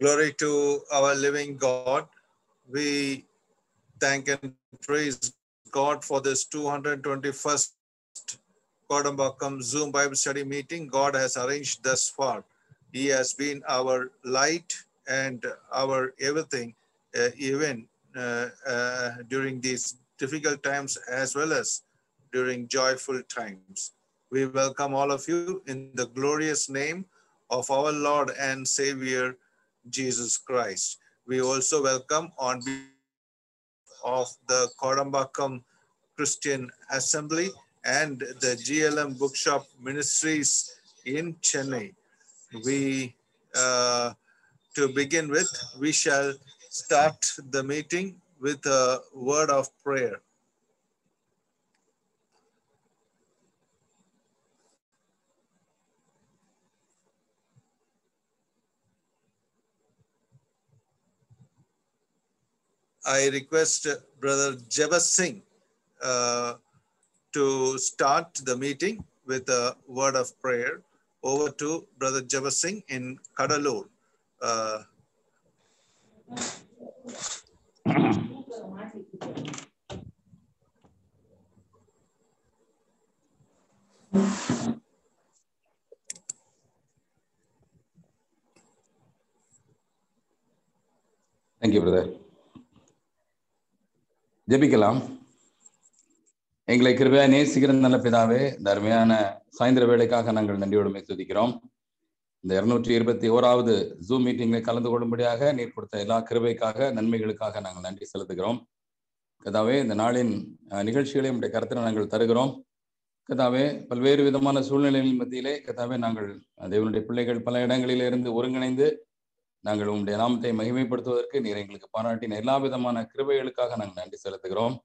Glory to our living God. We thank and praise God for this 221st Kodambakam Zoom Bible study meeting God has arranged thus far. He has been our light and our everything, uh, even uh, uh, during these difficult times as well as during joyful times. We welcome all of you in the glorious name of our Lord and Savior, Jesus Christ. We also welcome on behalf of the Kodambakam Christian Assembly and the GLM Bookshop Ministries in Chennai. We, uh, to begin with, we shall start the meeting with a word of prayer. I request uh, Brother Jeva Singh uh, to start the meeting with a word of prayer. Over to Brother Jeva Singh in Kadalur. Uh, Thank you, brother. ஜெபிக்கலாம் எங்களை கிருபையா நேசிக்கிற நல்ல பிதாவே இந்த அருமையான சாயந்தர வேலைக்காக நாங்கள் நன்றியோடுமை துதிக்கிறோம் இந்த இருநூற்றி இருபத்தி ஓராவது ஜூம் மீட்டிங்கில் கலந்து கொள்ளும்படியாக நீர் கொடுத்த எல்லா கிருபைக்காக நன்மைகளுக்காக நாங்கள் நன்றி செலுத்துகிறோம் கதாவே இந்த நாளின் நிகழ்ச்சிகளை நம்முடைய கருத்தில் நாங்கள் தருகிறோம் கதாவே பல்வேறு விதமான சூழ்நிலைகளின் மத்தியிலே கதாவே நாங்கள் தேவனுடைய பிள்ளைகள் பல இடங்களிலிருந்து ஒருங்கிணைந்து நாங்கள் உங்களுடைய நாமத்தை மகிமைப்படுத்துவதற்கு நீர் எங்களுக்கு பாராட்டின எல்லா விதமான கிருபைகளுக்காக நாங்கள் நன்றி செலுத்துகிறோம்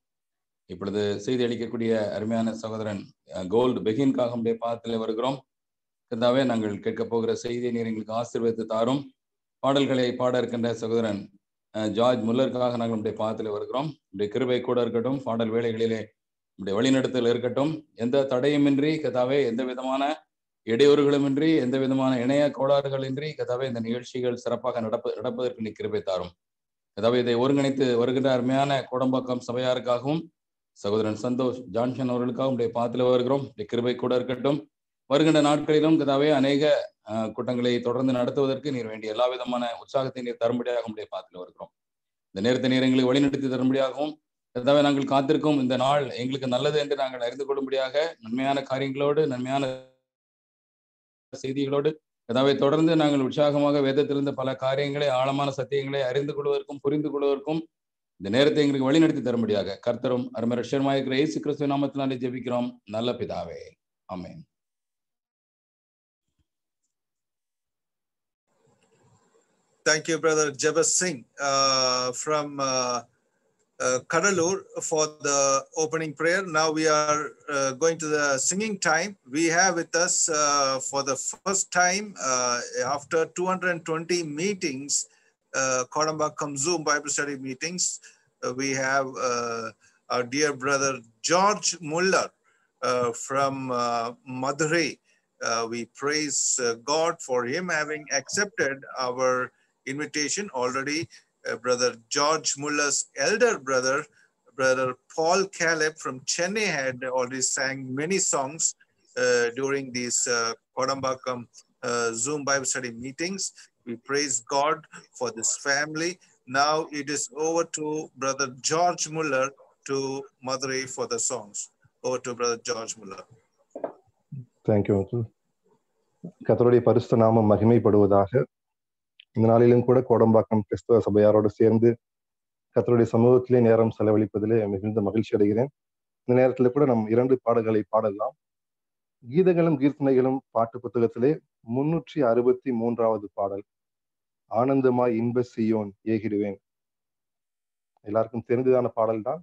இப்பொழுது செய்தி அளிக்கக்கூடிய அருமையான சகோதரன் கோல்டு பெகின்காக உடைய பாதத்தில் வருகிறோம் கதாவே நாங்கள் கேட்க போகிற செய்தியை நீர் எங்களுக்கு ஆசீர்வதித்து தாரும் பாடல்களை பாட இருக்கின்ற சகோதரன் ஜார்ஜ் முல்லருக்காக நாங்கள் உடைய பாதத்தில் வருகிறோம் உடைய கிருபை கூட இருக்கட்டும் பாடல் வேலைகளிலே உடைய வழிநடத்தல் இருக்கட்டும் எந்த தடையுமின்றி கதாவே எந்த விதமான இடையூறுகளுமின்றி எந்த விதமான இணைய கோளாறுகளின்றி கதாவே இந்த நிகழ்ச்சிகள் சிறப்பாக நடப்ப நடப்பதற்கு நீ கிருபை தாரும் கதாவை இதை ஒருங்கிணைத்து வருகின்ற அருமையான கோடம்பாக்கம் சபையாருக்காகவும் சகோதரன் சந்தோஷ் ஜான்சன் அவர்களுக்காகவும் உடைய பாத்தில வருகிறோம் கிருபை கூட இருக்கட்டும் வருகின்ற நாட்களிலும் கதாவே அநேக கூட்டங்களை தொடர்ந்து நடத்துவதற்கு நீர் வேண்டிய எல்லா விதமான உற்சாகத்தை நீர் தரும்படியாக உடைய பாத்தில வருகிறோம் இந்த நேரத்தை நீர் எங்களை வழிநடத்தி தரும்படியாகவும் கதாவை நாங்கள் காத்திருக்கும் இந்த நாள் எங்களுக்கு நல்லது என்று நாங்கள் அறிந்து கொள்ளும்படியாக நன்மையான காரியங்களோடு நன்மையான செய்திகளோடு கதாவை தொடர்ந்து நாங்கள் உற்சாகமாக வேதத்திலிருந்து பல காரியங்களை ஆழமான சத்தியங்களை அறிந்து கொள்வதற்கும் புரிந்து கொள்வதற்கும் இந்த நேரத்தை எங்களுக்கு வழிநடத்தி தரும்படியாக கர்த்தரும் அருமை ரஷ்யமாக இருக்கிற இயேசு கிறிஸ்துவ நாமத்தினாலே ஜெபிக்கிறோம் நல்ல பிதாவே ஆமேன் thank you brother Jabath Singh from uh, Kadalur for the opening prayer. Now we are uh, going to the singing time. We have with us uh, for the first time uh, after 220 meetings, uh, Kodamba Bible study meetings. Uh, we have uh, our dear brother George Muller from Madurai. we praise God for him having accepted our invitation already uh, brother George Muller's elder brother, Brother Paul Caleb from Chennai had already sang many songs uh, during these uh, Kodambakam uh, Zoom Bible study meetings. We praise God for this family. Now it is over to Brother George Muller to Madurai for the songs. Over to Brother George Muller. Thank you, கத்தருடைய பரிசுத்த நாமம் மகிமைப்படுவதாக இந்த நாளிலும் கூட கோடம்பாக்கம் கிறிஸ்தவ சபையாரோடு சேர்ந்து கத்தருடைய சமூகத்திலே நேரம் செலவழிப்பதிலே மிகுந்த மகிழ்ச்சி அடைகிறேன் இந்த நேரத்தில் கூட நம் இரண்டு பாடல்களை பாடலாம் கீதங்களும் கீர்த்தனைகளும் பாட்டு புத்தகத்திலே முன்னூற்றி அறுபத்தி மூன்றாவது பாடல் ஆனந்தமாய் இன்ப சியோன் ஏகிடுவேன் எல்லாருக்கும் தெரிந்ததான பாடல் தான்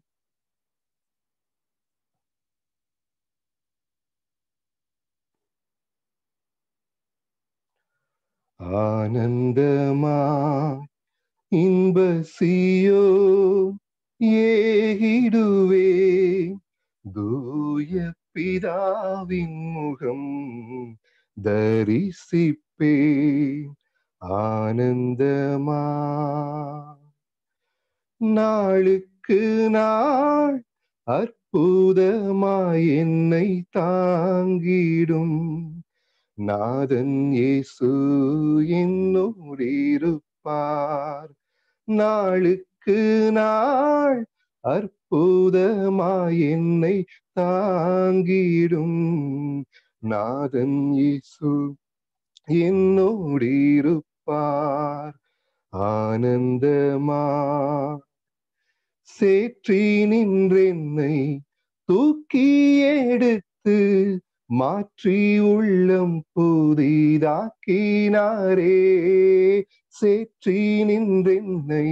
ஆனந்தமா இன்பசியோ ஏகிடுவே தூய பிதாவின் முகம் தரிசிப்பே ஆனந்தமா நாளுக்கு நாள் அற்புதமாய் என்னை தாங்கிடும் நாதன் இயேசு என்னோடு இருப்பார் நாளுக்கு நாள் அற்புதமாய் என்னை தாங்கிடும் நாதன் இயேசு என்னோடு இருப்பார் ஆனந்தமா சேற்றி நின்றென்னை தூக்கி எடுத்து மாற்றி உள்ளம் புதிதாக்கினாரே சேற்றி நின்றென்னை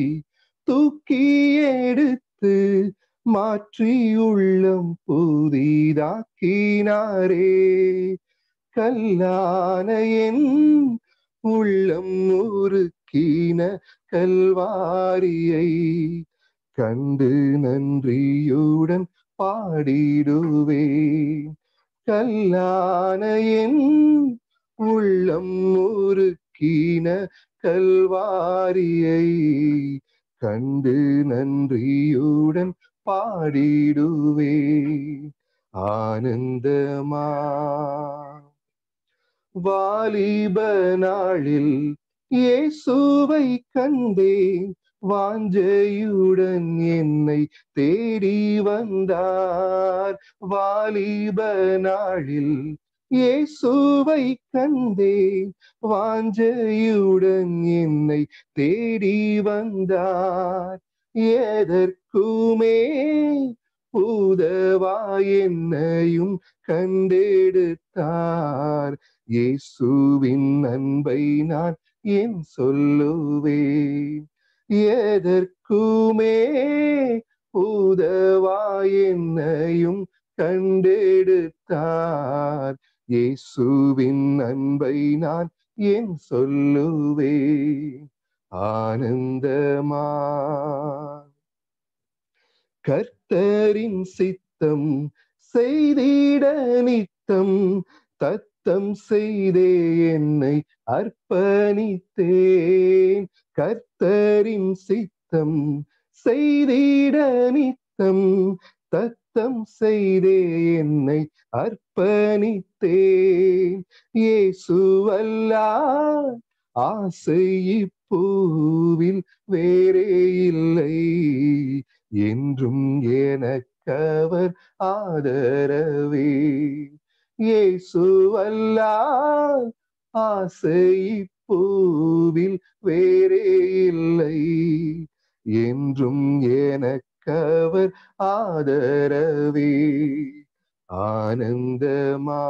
தூக்கி எடுத்து மாற்றி உள்ளம் புதிதாக்கினாரே கல்லான என் உள்ளம் நூறுக்கீன கல்வாரியை கண்டு நன்றியுடன் பாடிடுவேன் கல்லானையின் என் உள்ளம் முறுக்கின கல்வாரியை கண்டு நன்றியுடன் பாடிடுவே ஆனந்தமா வாலிப நாளில் இயேசுவை கண்டேன் வாஞ்சையுடன் என்னை தேடி வந்தார் வாலிப நாளில் இயேசுவை கண்டேன் வாஞ்சையுடன் என்னை தேடி வந்தார் எதற்குமே பூதவா என்னையும் கண்டெடுத்தார் இயேசுவின் அன்பை நான் என் சொல்லுவேன் எதற்குமே உதவாய் கண்டெடுத்தார் இயேசுவின் அன்பை நான் என் சொல்லுவே ஆனந்தமா கர்த்தரின் சித்தம் செய்திட நித்தம் தத்தம் செய்தே என்னை அர்ப்பணித்தேன் கர்த்தரின் சித்தம் செய்திட நித்தம் தத்தம் செய்தே என்னை அர்ப்பணித்தேன் ஏசுவல்லா ஆசை பூவில் வேறே இல்லை என்றும் எனக்கவர் ஆதரவே இயேசுவல்லா ஆசை பூவில் வேறே இல்லை என்றும் எனக்கவர் ஆதரவே ஆனந்தமா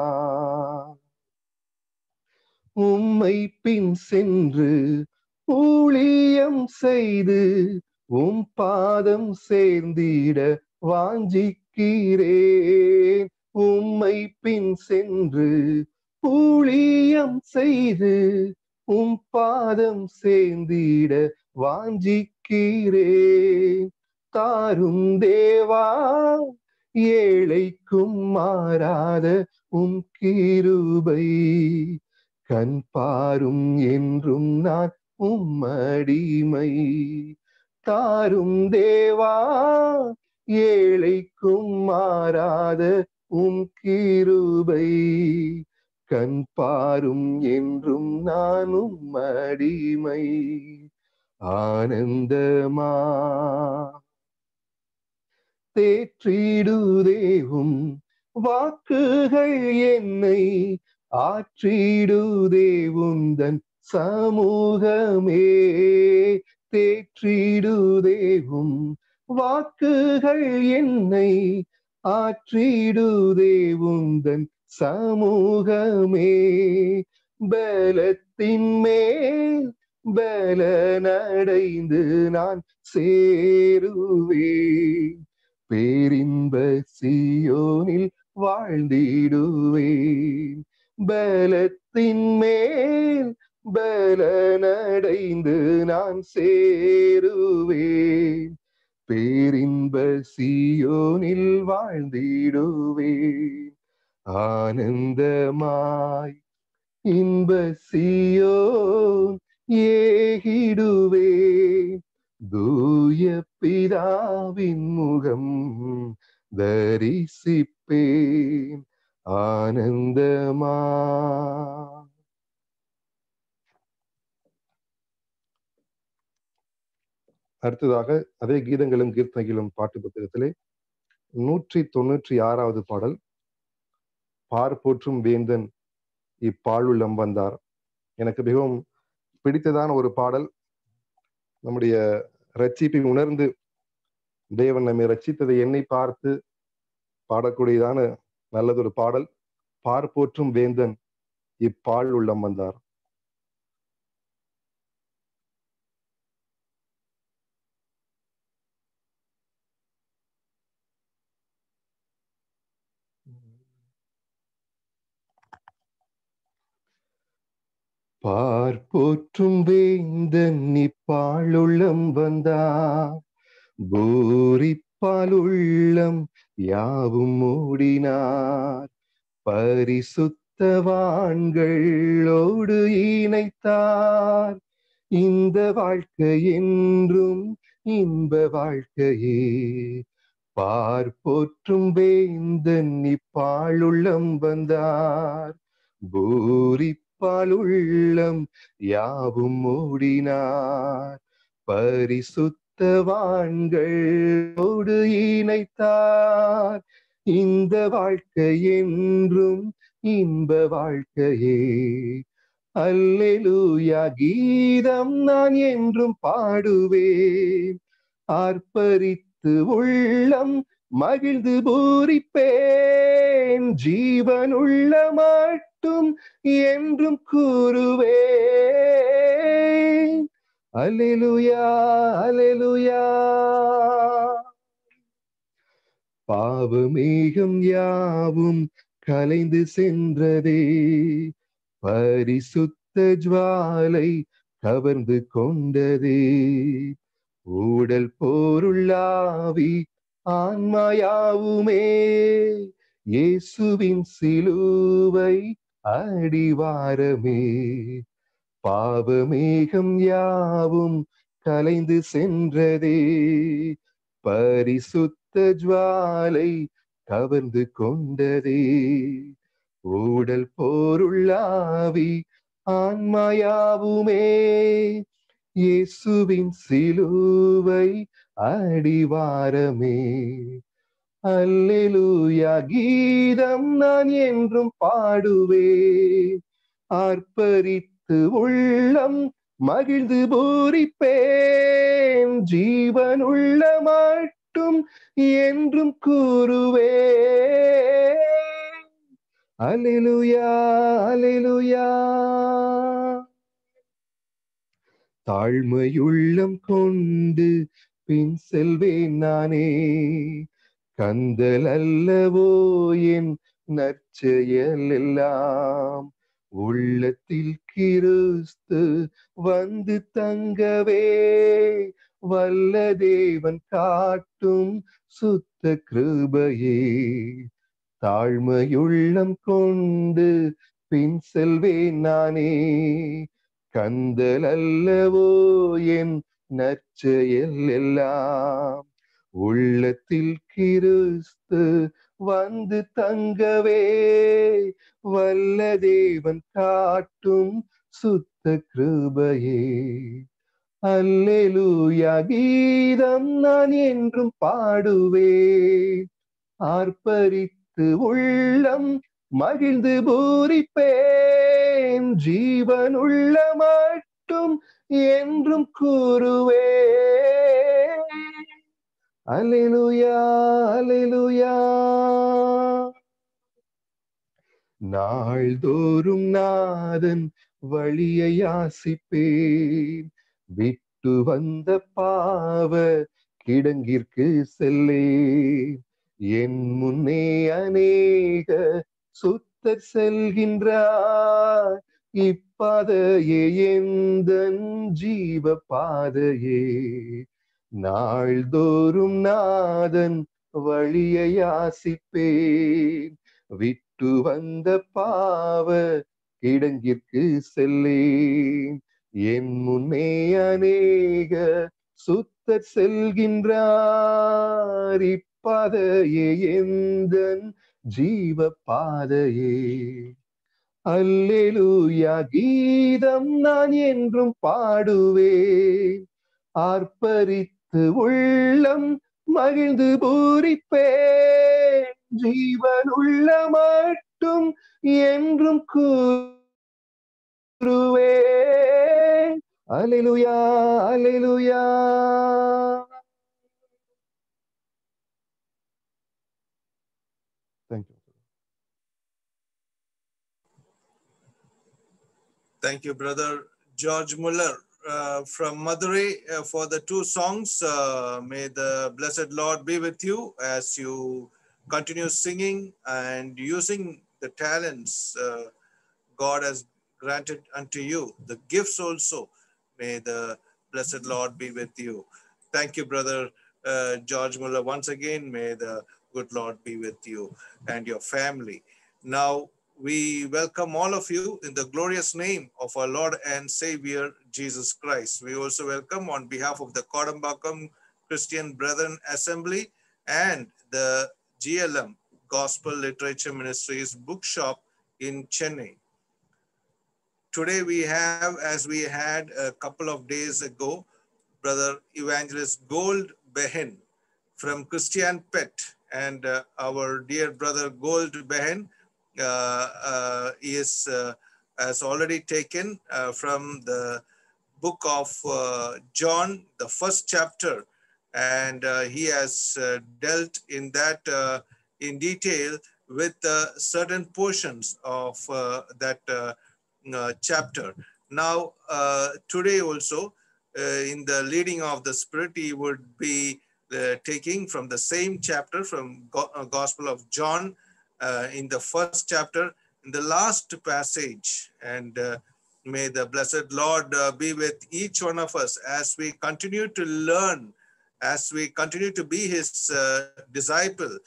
உம்மை பின் சென்று ஊழியம் செய்து உம் பாதம் சேர்ந்திட வாஞ்சிக்கிறேன் உம்மை பின் சென்று ஊழியம் செய்து உம் பாதம் சேர்ந்திட வாஞ்சிக்கிறே தாரும் தேவா ஏழைக்கும் மாறாத உம் கிருபை கண் பாரும் என்றும் நான் உம்மடிமை தாரும் தேவா ஏழைக்கும் மாறாத உம் கிருபை கண் பாரும் என்றும் நானும் அடிமை ஆனந்தமா தேற்றிடுதேவும் வாக்குகள் என்னை ஆற்றிடுதேவும் தன் சமூகமே தேற்றிடுதேவும் வாக்குகள் என்னை ஆற்றிடுதேவும் தன் சமூகமே பலத்தின் மேல் பல நடைந்து நான் சேருவே பேரின்ப சியோனில் வாழ்ந்திடுவேன் பலத்தின் மேல் பல நடைந்து நான் சேருவேன் பேரின்ப சியோனில் வாழ்ந்திடுவேன் ஆனந்தமாய் இன்ப சியோ ஏகிடுவே தூய பிதாவின் முகம் தரிசிப்பேன் ஆனந்தமா அடுத்ததாக அதே கீதங்களும் கீர்த்தனைகளும் பாட்டு புத்தகத்திலே நூற்றி தொன்னூற்றி ஆறாவது பாடல் பார் போற்றும் வேந்தன் இப்பாழுள்ளம் வந்தார் எனக்கு மிகவும் பிடித்ததான ஒரு பாடல் நம்முடைய ரட்சிப்பை உணர்ந்து தேவன் நம்மை ரட்சித்ததை என்னை பார்த்து பாடக்கூடியதான நல்லதொரு பாடல் பார் போற்றும் வேந்தன் இப்பால் உள்ளம் வந்தார் பார் போற்றும் வேந்தன் நிப்பாளுள்ளம் வந்தா பூரிப்பால் உள்ளம் யாவும் மூடினார் பரிசுத்தவான்களோடு இணைத்தார் இந்த வாழ்க்கை என்றும் இன்ப வாழ்க்கையே பார் போற்றும் வேந்தன் நிப்பாளுள்ளம் வந்தார் பூரிப்பால் அப்பால் உள்ளம் யாவும் மூடினார் பரிசுத்தவான்கள் இணைத்தார் இந்த வாழ்க்கை என்றும் இன்ப வாழ்க்கையே அல்லூயா கீதம் நான் என்றும் பாடுவேன் ஆர்ப்பரித்து உள்ளம் மகிழ்ந்து பூரிப்பேன் ஜீவனுள்ள மாட் மட்டும் என்றும் கூறுவே அலிலுயா அலிலுயா பாவமேகம் யாவும் கலைந்து சென்றதே பரிசுத்த ஜுவாலை கவர்ந்து கொண்டதே ஊடல் போருள்ளாவி ஆன்மாயாவுமே இயேசுவின் சிலுவை அடிவாரமே பாவமேகம் யாவும் கலைந்து சென்றதே பரிசுத்த ஜுவாலை கவர்ந்து கொண்டதே ஊடல் போருள்ளாவி ஆன்மயாவுமே இயேசுவின் சிலுவை அடிவாரமே அல்லேலூயா கீதம் நான் என்றும் பாடுவே ஆர்ப்பரித்து உள்ளம் மகிழ்ந்து பூரிப்பேன் ஜீவன் உள்ள மாட்டும் என்றும் கூறுவே அலிலுயா அலிலுயா தாழ்மையுள்ளம் கொண்டு பின் செல்வேன் நானே கந்தல் அல்லவோ என் நற்செயல் எல்லாம் உள்ளத்தில் கிறிஸ்து வந்து தங்கவே வல்ல தேவன் காட்டும் சுத்த கிருபையே தாழ்மையுள்ளம் கொண்டு பின் செல்வேன் நானே கந்தல் அல்லவோ என் நற்செயல் எல்லாம் உள்ளத்தில் கிறிஸ்து வந்து தங்கவே வல்ல தேவன் காட்டும் சுத்த கிருபையே அல்லூயா கீதம் நான் என்றும் பாடுவே ஆர்ப்பரித்து உள்ளம் மகிழ்ந்து பூரிப்பேன் ஜீவன் உள்ள மட்டும் என்றும் கூறுவே அலிலுயா அலையிலுயா நாள்தோறும் நாதன் வழியை ஆசிப்பேன் விட்டு வந்த பாவ கிடங்கிற்கு செல்லே என் முன்னே அநேக சுத்தர் செல்கின்றார் இப்பாதையே எந்த ஜீவ பாதையே நாள்தோறும் நாதன் வழியை ஆசிப்பேன் விட்டு வந்த பாவ கிடங்கிற்கு செல்லேன் என் முன்னே அநேக சுத்த செல்கின்றார் இப்பாதையே எந்த ஜீவ பாதையே அல்லேலூயா கீதம் நான் என்றும் பாடுவேன் ஆர்ப்பரித்த பார்த்து உள்ளம் மகிழ்ந்து பூரிப்பேன் உள்ள மட்டும் என்றும் கூறுவே அலிலுயா அலிலுயா Thank you, brother George Muller. uh, from Madurai uh, for the two songs. Uh, may the blessed Lord be with you as you continue singing and using the talents uh, God has granted unto you, the gifts also. May the blessed Lord be with you. Thank you, brother uh, George Muller. Once again, may the good Lord be with you and your family. Now, we welcome all of you in the glorious name of our Lord and Savior Jesus Christ. We also welcome on behalf of the Kodambakam Christian Brethren Assembly and the GLM Gospel Literature Ministries bookshop in Chennai. Today we have, as we had a couple of days ago, Brother Evangelist Gold Behen from Christian Pet and uh, our dear brother Gold Behen uh, uh, is uh, has already taken from the book of John, the first chapter, and he has dealt in that in detail with certain portions of that chapter. Now, today also, in the leading of the Spirit, he would be taking from the same chapter from Gospel of John, uh, in the first chapter, in the last passage. And uh, may the blessed Lord uh, be with each one of us as we continue to learn, as we continue to be his uh, disciple.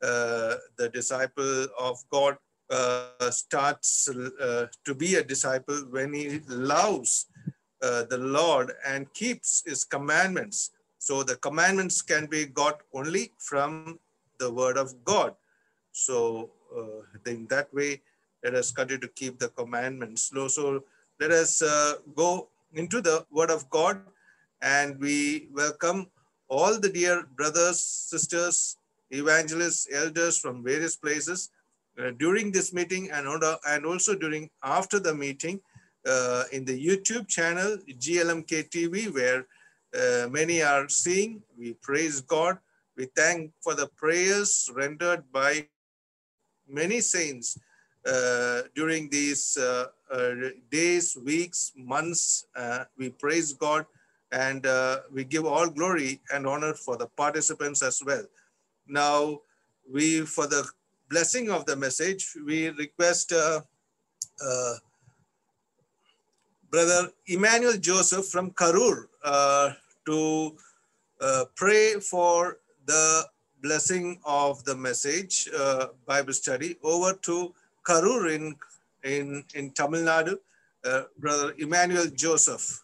Uh, the disciple of God uh, starts to be a disciple when he loves the Lord and keeps his commandments. So the commandments can be got only from the word of God. So uh, in that way, let us continue to keep the commandments So let us uh, go into the word of God and we welcome all the dear brothers, sisters, evangelists, elders from various places uh, during this meeting and, and also during after the meeting uh, in the YouTube channel GLMK TV where uh, many are seeing. We praise God. We thank for the prayers rendered by many saints uh, during these uh, uh, days, weeks, months. Uh, we praise God and uh, we give all glory and honor for the participants as well. Now, we, for the blessing of the message, we request uh, Brother Emmanuel Joseph from Karur to pray for the blessing of the message uh, Bible study over to Karur in, in, in Tamil Nadu, uh, Brother Emmanuel Joseph.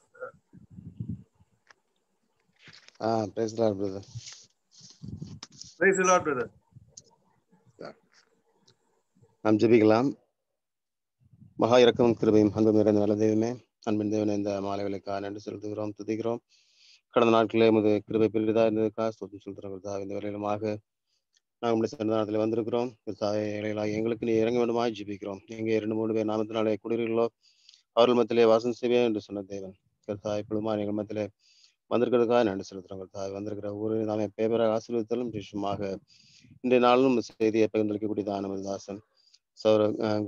Ah, praise the Lord, brother. Praise the Lord, brother. நாம் ஜெபிக்கலாம் மகா இறக்கம் கிருபையும் அன்பு நிறைந்த நல்ல தெய்வமே அன்பின் தேவன் இந்த மாலை விலைக்காக நன்றி செலுத்துகிறோம் துதிக்கிறோம் கடந்த நாட்களில் எமது கிருபை பெரிதாக இருந்ததுக்காக சொத்து சொல்கிறோம் இந்த வேலையிலுமாக நாங்கள் உடைய சன்னதானத்தில் வந்திருக்கிறோம் கர்த்தாவே எங்களுக்கு நீ இறங்க வேண்டுமா ஜிபிக்கிறோம் எங்கே இரண்டு மூணு பேர் நாமத்தினாலே குடியிருக்கிறோம் அவர்கள் மத்திலே வாசம் செய்வேன் என்று சொன்ன தேவன் கர்த்தா இப்பொழுதுமா எங்கள் மத்திலே வந்திருக்கிறதுக்காக நன்றி செலுத்துகிறோம் கர்த்தா வந்திருக்கிற ஊரில் நாமே பேப்பராக ஆசீர்வதித்தாலும் விசேஷமாக இன்றைய நாளும் செய்தியை பகிர்ந்தளிக்கக்கூடிய தானம் தாசன் சௌர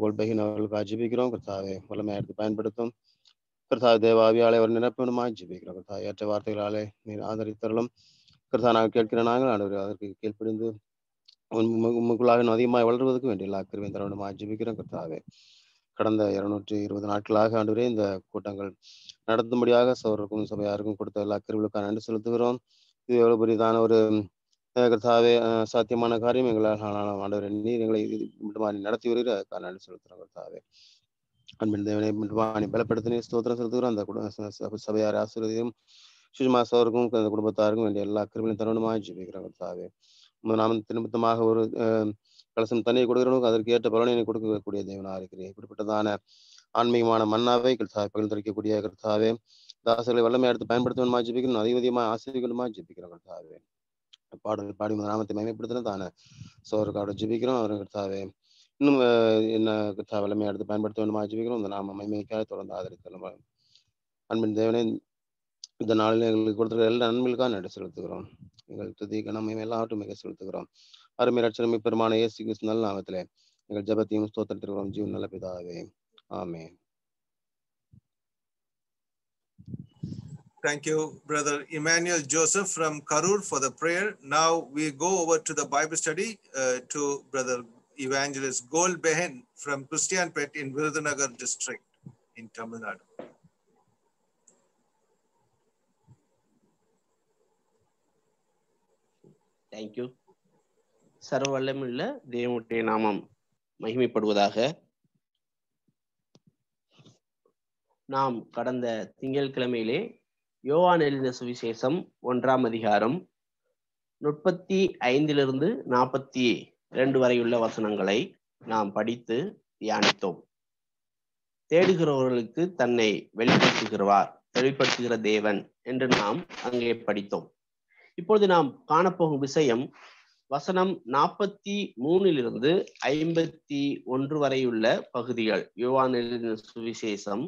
கோல்பகின் அவர்களுக்கு ஜிபிக்கிறோம் கருத்தாவை வளமையாக எடுத்து பயன்படுத்தும் கர்த்தா தேவாவியாலே அவர் நிரப்பணுமாய் ஜிபிக்கிற கர்த்தா ஏற்ற வார்த்தைகளாலே நீர் ஆதரித்தரலும் கிருத்தா நாங்கள் கேட்கிற நாங்கள் ஆண்டு அதற்கு கீழ்ப்படிந்து உங்களுக்குள்ளாக அதிகமாக வளர்வதற்கு வேண்டிய எல்லா கிருவியும் தரணுமா ஜிபிக்கிறோம் கர்த்தாவே கடந்த இருநூற்றி இருபது நாட்களாக ஆண்டு இந்த கூட்டங்கள் நடத்தும்படியாக சவருக்கும் சபையாருக்கும் கொடுத்த எல்லா கிருவிகளுக்கும் நன்றி செலுத்துகிறோம் இது எவ்வளவு பெரியதான ஒரு கர்த்தாவே சாத்தியமான காரியம் எங்களால் ஆண்டவர் நீர் எங்களை இது நடத்தி வருகிற நன்றி செலுத்துகிறோம் கர்த்தாவே அன்பின் தேவனை வாணி பலப்படுத்தினே ஸ்தோத்திரம் செலுத்துகிறோம் அந்த குடும்ப சபையார் ஆசிரியரையும் சுஷ்மா சோருக்கும் அந்த குடும்பத்தாருக்கும் வேண்டிய எல்லா கிருமியும் தருணமாக ஜீவிக்கிறோம் தாவே நாம திரும்பத்தமாக ஒரு கலசம் தண்ணியை கொடுக்கிறவனுக்கு அதற்கு ஏற்ற பலனை கொடுக்கக்கூடிய தேவனாக இருக்கிறேன் இப்படிப்பட்டதான ஆன்மீகமான மன்னாவை கிருத்தாவை பகிர்ந்தளிக்கக்கூடிய கருத்தாவே தாசர்களை வல்லமை எடுத்து பயன்படுத்தணுமா ஜிபிக்கணும் அதிகமாக ஆசிரியர்களுமா ஜிபிக்கிறோம் கருத்தாவே பாடல் பாடி நாமத்தை மேம்படுத்தினதான தானே சோருக்காக ஜீபிக்கிறோம் அவர் கிருத்தாவே இன்னும் என்ன வளமையை எடுத்து பயன்படுத்த வேண்டுமா ஜீவிக்கிறோம் இந்த நாம மைமைக்காக தொடர்ந்து ஆதரித்து அன்பின் தேவனே இந்த நாளில் எங்களுக்கு கொடுத்துருக்க எல்லா நன்மைகளுக்காக நடை செலுத்துகிறோம் எங்கள் துதி கனமையும் எல்லாவற்றும் மிக செலுத்துகிறோம் அருமை ரட்சணமை பெருமான இயேசு கிறிஸ்து நல்ல நாமத்திலே எங்கள் ஜபத்தையும் ஸ்தோத்திருக்கிறோம் ஜீவன் நல்ல பிதாவே ஆமே Thank you, Brother Emmanuel Joseph from Karur for the prayer. Now we go over to the Bible study uh, to Brother evangelist Gol Behen from Kristianpet in Virudhunagar district in Tamil Nadu. Thank you சர்வல்லமுள்ள தேவனுடைய நாமம் மகிமைப்படுவதாக நாம் கடந்த திங்கட்கிழமையிலே யோவான் எழுந்த சுவிசேஷம் ஒன்றாம் அதிகாரம் முப்பத்தி ஐந்திலிருந்து நாற்பத்தி இரண்டு வரையுள்ள வசனங்களை நாம் படித்து தியானித்தோம் தேடுகிறவர்களுக்கு தன்னை வெளிப்படுத்துகிறவார் வெளிப்படுத்துகிற தேவன் என்று நாம் அங்கே படித்தோம் இப்பொழுது நாம் காணப்போகும் விஷயம் வசனம் நாற்பத்தி மூணிலிருந்து ஐம்பத்தி ஒன்று வரையுள்ள பகுதிகள் யுவான சுவிசேஷம்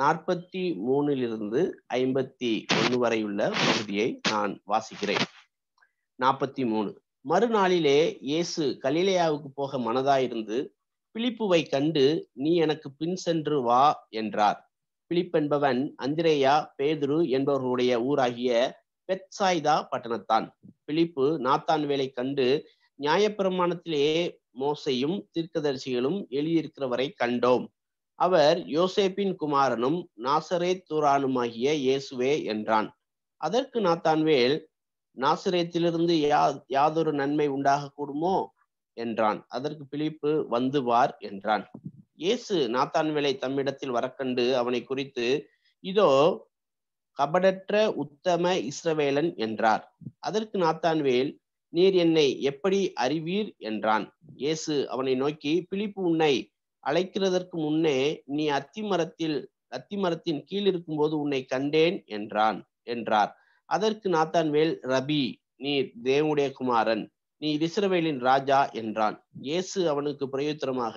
நாற்பத்தி மூணிலிருந்து ஐம்பத்தி ஒன்று வரையுள்ள பகுதியை நான் வாசிக்கிறேன் நாற்பத்தி மூணு மறுநாளிலே இயேசு கலிலேயாவுக்கு போக மனதாயிருந்து பிலிப்புவை கண்டு நீ எனக்கு பின் சென்று வா என்றார் பிலிப் என்பவன் அந்திரேயா பேதுரு என்பவர்களுடைய ஊராகிய பெட்சாய்தா பட்டணத்தான் பிலிப்பு நாத்தான் வேலை கண்டு நியாயப்பிரமாணத்திலேயே மோசையும் தீர்க்கதரிசிகளும் எழுதியிருக்கிறவரை கண்டோம் அவர் யோசேப்பின் குமாரனும் நாசரே தூரானுமாகிய இயேசுவே என்றான் அதற்கு நாத்தான்வேல் நாசிரியத்திலிருந்து யா யாதொரு நன்மை உண்டாக கூடுமோ என்றான் அதற்கு பிழிப்பு வந்து வார் என்றான் இயேசு நாத்தான்வேலை தம்மிடத்தில் வரக்கண்டு அவனை குறித்து இதோ கபடற்ற உத்தம இஸ்ரவேலன் என்றார் அதற்கு நாத்தான்வேல் நீர் என்னை எப்படி அறிவீர் என்றான் இயேசு அவனை நோக்கி பிழிப்பு உன்னை அழைக்கிறதற்கு முன்னே நீ அத்திமரத்தில் அத்திமரத்தின் கீழ் இருக்கும்போது உன்னை கண்டேன் என்றான் என்றார் அதற்கு நாத்தான் வேல் ரபி நீ தேவனுடைய குமாரன் நீ இஸ்ரவேலின் ராஜா என்றான் இயேசு அவனுக்கு பிரயோத்தரமாக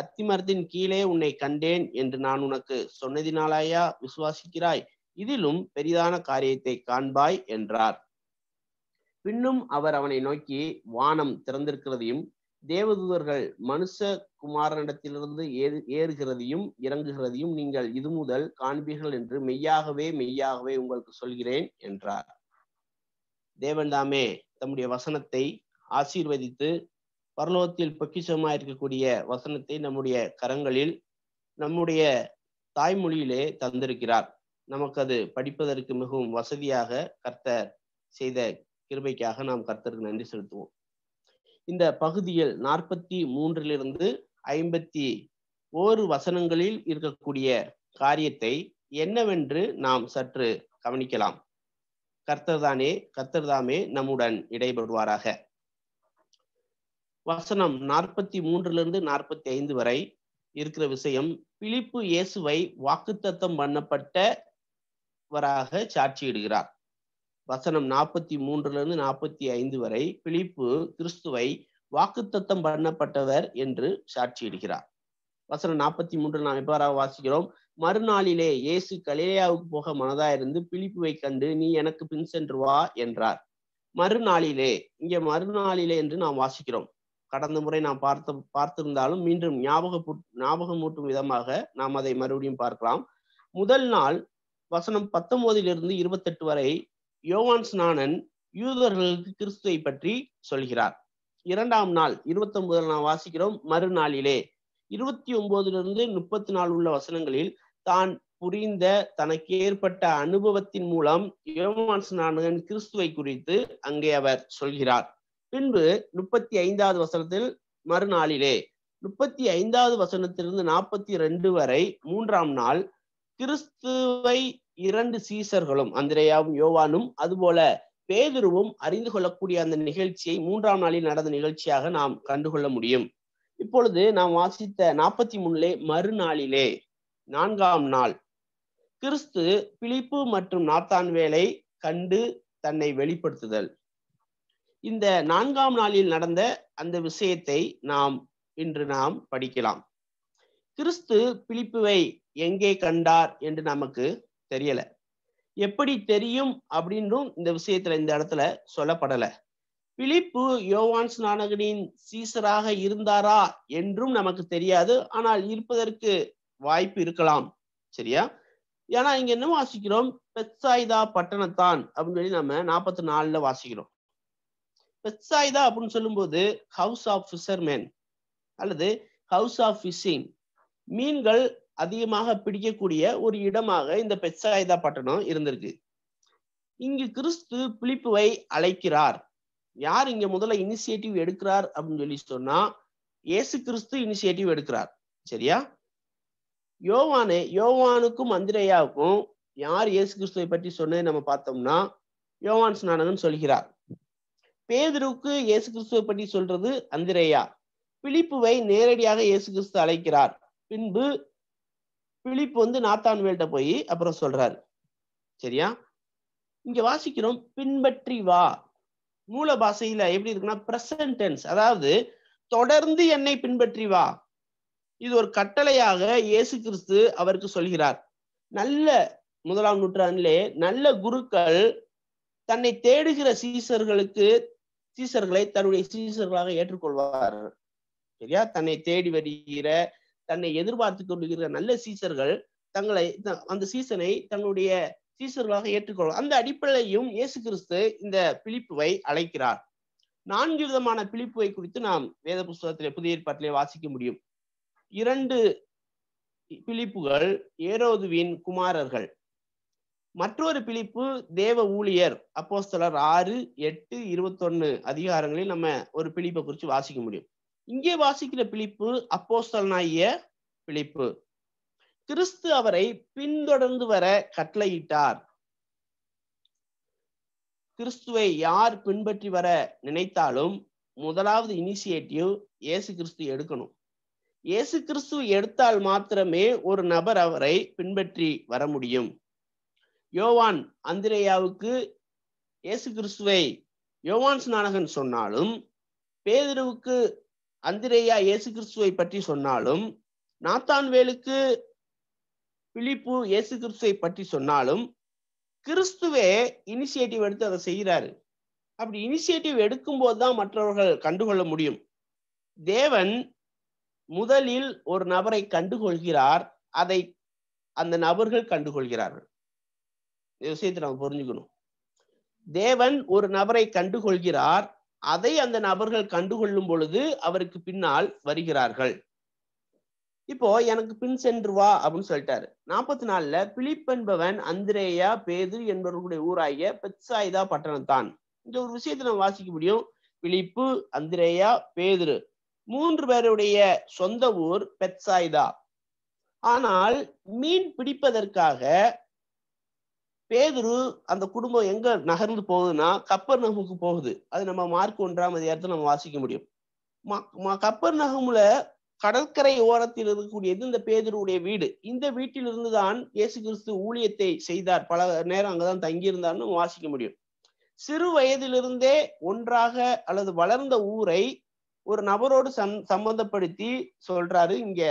அத்திமரத்தின் கீழே உன்னை கண்டேன் என்று நான் உனக்கு சொன்னதினாலாயா விசுவாசிக்கிறாய் இதிலும் பெரிதான காரியத்தை காண்பாய் என்றார் பின்னும் அவர் அவனை நோக்கி வானம் திறந்திருக்கிறதையும் தேவதூதர்கள் மனுஷ குமாரனிடத்திலிருந்து ஏறு ஏறுகிறதையும் இறங்குகிறதையும் நீங்கள் இது முதல் காண்பீர்கள் என்று மெய்யாகவே மெய்யாகவே உங்களுக்கு சொல்கிறேன் என்றார் தேவன் தம்முடைய வசனத்தை ஆசீர்வதித்து பரலோகத்தில் பொக்கிஷமாக இருக்கக்கூடிய வசனத்தை நம்முடைய கரங்களில் நம்முடைய தாய்மொழியிலே தந்திருக்கிறார் நமக்கு அது படிப்பதற்கு மிகவும் வசதியாக கர்த்தர் செய்த கிருபைக்காக நாம் கர்த்தருக்கு நன்றி செலுத்துவோம் இந்த பகுதியில் நாற்பத்தி மூன்றிலிருந்து ஐம்பத்தி ஓரு வசனங்களில் இருக்கக்கூடிய காரியத்தை என்னவென்று நாம் சற்று கவனிக்கலாம் கர்த்தர்தானே கர்த்தர்தாமே நம்முடன் இடைபடுவாராக வசனம் நாற்பத்தி மூன்றிலிருந்து நாற்பத்தி ஐந்து வரை இருக்கிற விஷயம் பிலிப்பு இயேசுவை வாக்குத்தத்தம் பண்ணப்பட்டவராக சாட்சியிடுகிறார் வசனம் நாற்பத்தி மூன்றுல இருந்து நாற்பத்தி ஐந்து வரை பிலிப்பு கிறிஸ்துவை வாக்குத்தத்தம் பண்ணப்பட்டவர் என்று சாட்சியிடுகிறார் வசனம் நாற்பத்தி மூன்று நாம் எவ்வாறாக வாசிக்கிறோம் மறுநாளிலே இயேசு கலேயாவுக்கு போக மனதா இருந்து பிலிப்புவை கண்டு நீ எனக்கு பின் சென்று வா என்றார் மறுநாளிலே இங்கே மறுநாளிலே என்று நாம் வாசிக்கிறோம் கடந்த முறை நாம் பார்த்த பார்த்திருந்தாலும் மீண்டும் ஞாபக ஞாபகமூட்டும் விதமாக நாம் அதை மறுபடியும் பார்க்கலாம் முதல் நாள் வசனம் பத்தொன்பதிலிருந்து இருபத்தெட்டு வரை யோவான் ஸ்நானன் யூதர்களுக்கு கிறிஸ்துவை பற்றி சொல்கிறார் இரண்டாம் நாள் இருபத்தி ஒன்பதுல நாம் வாசிக்கிறோம் மறுநாளிலே இருபத்தி இருந்து முப்பத்தி நாலு உள்ள வசனங்களில் தான் புரிந்த தனக்கு ஏற்பட்ட அனுபவத்தின் மூலம் யோமான்சனானகன் கிறிஸ்துவை குறித்து அங்கே அவர் சொல்கிறார் பின்பு முப்பத்தி ஐந்தாவது வசனத்தில் மறுநாளிலே முப்பத்தி ஐந்தாவது வசனத்திலிருந்து நாற்பத்தி ரெண்டு வரை மூன்றாம் நாள் கிறிஸ்துவை இரண்டு சீசர்களும் அந்திரேயாவும் யோவானும் அதுபோல பேதுருவும் அறிந்து கொள்ளக்கூடிய அந்த நிகழ்ச்சியை மூன்றாம் நாளில் நடந்த நிகழ்ச்சியாக நாம் கண்டுகொள்ள முடியும் இப்பொழுது நாம் வாசித்த நாற்பத்தி மூணுலே மறுநாளிலே நான்காம் நாள் கிறிஸ்து பிழிப்பு மற்றும் நாத்தான் வேலை கண்டு தன்னை வெளிப்படுத்துதல் இந்த நான்காம் நாளில் நடந்த அந்த விஷயத்தை நாம் இன்று நாம் படிக்கலாம் கிறிஸ்து பிழிப்புவை எங்கே கண்டார் என்று நமக்கு தெரியல எப்படி தெரியும் அப்படின்றும் இந்த விஷயத்துல இந்த இடத்துல சொல்லப்படலை பிலிப்பு யோவான் ஸ்நானகனின் சீசராக இருந்தாரா என்றும் நமக்கு தெரியாது ஆனால் இருப்பதற்கு வாய்ப்பு இருக்கலாம் சரியா ஏன்னா இங்க என்ன வாசிக்கிறோம் பெட்சாய்தா பட்டணத்தான் அப்படின்னு சொல்லி நம்ம நாற்பத்தி நாலுல வாசிக்கிறோம் பெட்சாய்தா அப்படின்னு சொல்லும்போது ஹவுஸ் ஆஃப் ஃபிஷர்மேன் அல்லது ஹவுஸ் ஆஃப் ஃபிஷிங் மீன்கள் அதிகமாக பிடிக்கக்கூடிய ஒரு இடமாக இந்த பெட்சாயுதா பட்டணம் இருந்திருக்கு இங்கு கிறிஸ்து பிளிப்புவை அழைக்கிறார் யார் இங்க முதல்ல இனிஷியேட்டிவ் எடுக்கிறார் அப்படின்னு சொல்லி சொன்னா இயேசு கிறிஸ்து இனிஷியேட்டிவ் எடுக்கிறார் சரியா யோவானு யோவானுக்கும் அந்திரையாவுக்கும் யார் இயேசு கிறிஸ்துவை பற்றி சொன்னதை நம்ம பார்த்தோம்னா யோவான் ஸ்நானகன் சொல்கிறார் பேதருக்கு இயேசு கிறிஸ்துவை பற்றி சொல்றது அந்திரையா பிலிப்புவை நேரடியாக இயேசு கிறிஸ்து அழைக்கிறார் பின்பு பிலிப் வந்து நாத்தான்வேல்கிட்ட போய் அப்புறம் சொல்றாரு சரியா இங்க வாசிக்கிறோம் பின்பற்றி வா மூல பாசையில எப்படி இருக்குன்னா பிரசன்டென்ஸ் டென்ஸ் அதாவது தொடர்ந்து என்னை பின்பற்றி வா இது ஒரு கட்டளையாக இயேசு கிறிஸ்து அவருக்கு சொல்கிறார் நல்ல முதலாம் நூற்றாண்டிலே நல்ல குருக்கள் தன்னை தேடுகிற சீசர்களுக்கு சீசர்களை தன்னுடைய சீசர்களாக ஏற்றுக்கொள்வார் சரியா தன்னை தேடி வருகிற தன்னை எதிர்பார்த்து கொண்டிருக்கிற நல்ல சீசர்கள் தங்களை அந்த சீசனை தங்களுடைய சீசர்களாக ஏற்றுக்கொள்ள அந்த அடிப்படையையும் இயேசு கிறிஸ்து இந்த பிழிப்புவை அழைக்கிறார் நான்கு விதமான பிழிப்புவை குறித்து நாம் வேத புஸ்தகத்திலே புதிய ஏற்பாட்டிலே வாசிக்க முடியும் இரண்டு பிழிப்புகள் ஏரோதுவின் குமாரர்கள் மற்றொரு பிழிப்பு தேவ ஊழியர் அப்போஸ்தலர் ஆறு எட்டு இருபத்தொன்னு அதிகாரங்களில் நம்ம ஒரு பிழிப்பை குறித்து வாசிக்க முடியும் இங்கே வாசிக்கிற பிழிப்பு அப்போஸ்தலனாகிய பிழிப்பு கிறிஸ்து அவரை பின்தொடர்ந்து வர கட்டளையிட்டார் கிறிஸ்துவை யார் பின்பற்றி வர நினைத்தாலும் முதலாவது இனிஷியேட்டிவ் இயேசு கிறிஸ்து எடுக்கணும் இயேசு கிறிஸ்து எடுத்தால் மாத்திரமே ஒரு நபர் அவரை பின்பற்றி வர முடியும் யோவான் அந்திரேயாவுக்கு இயேசு கிறிஸ்துவை யோவான் ஸ்நானகன் சொன்னாலும் பேதருவுக்கு அந்திரேயா இயேசு கிறிஸ்துவை பற்றி சொன்னாலும் நாத்தான்வேலுக்கு பிலிப்பு இயேசு கிறிஸ்துவை பற்றி சொன்னாலும் கிறிஸ்துவே இனிஷியேட்டிவ் எடுத்து அதை செய்கிறாரு அப்படி இனிஷியேட்டிவ் எடுக்கும்போது தான் மற்றவர்கள் கண்டுகொள்ள முடியும் தேவன் முதலில் ஒரு நபரை கண்டுகொள்கிறார் அதை அந்த நபர்கள் கண்டுகொள்கிறார்கள் விஷயத்தை நம்ம புரிஞ்சுக்கணும் தேவன் ஒரு நபரை கண்டுகொள்கிறார் அதை அந்த நபர்கள் கண்டுகொள்ளும் பொழுது அவருக்கு பின்னால் வருகிறார்கள் இப்போ எனக்கு பின் சென்று வா அப்படின்னு சொல்லிட்டாரு நாற்பத்தி நாலுல பிலிப் என்பவன் அந்திரேயா பேது என்பவர்களுடைய ஊராகிய பெட்சாயுதா பட்டணத்தான் இந்த ஒரு விஷயத்தை நம்ம வாசிக்க முடியும் பிலிப்பு அந்திரேயா பேதுரு மூன்று பேருடைய சொந்த ஊர் பெட்சாயுதா ஆனால் மீன் பிடிப்பதற்காக பேதுரு அந்த குடும்பம் எங்க நகர்ந்து போகுதுன்னா கப்பர் நகமுக்கு போகுது அது நம்ம மார்க் ஒன்றாம் அதிகாரத்தை நம்ம வாசிக்க முடியும் கப்பர் நகமுல கடற்கரை ஓரத்தில் இருக்கக்கூடியது இந்த பேதுருடைய வீடு இந்த வீட்டிலிருந்து தான் இயேசு கிறிஸ்து ஊழியத்தை செய்தார் பல நேரம் அங்கதான் தங்கியிருந்தார்னு வாசிக்க முடியும் சிறு வயதிலிருந்தே ஒன்றாக அல்லது வளர்ந்த ஊரை ஒரு நபரோடு சம் சம்பந்தப்படுத்தி சொல்றாரு இங்க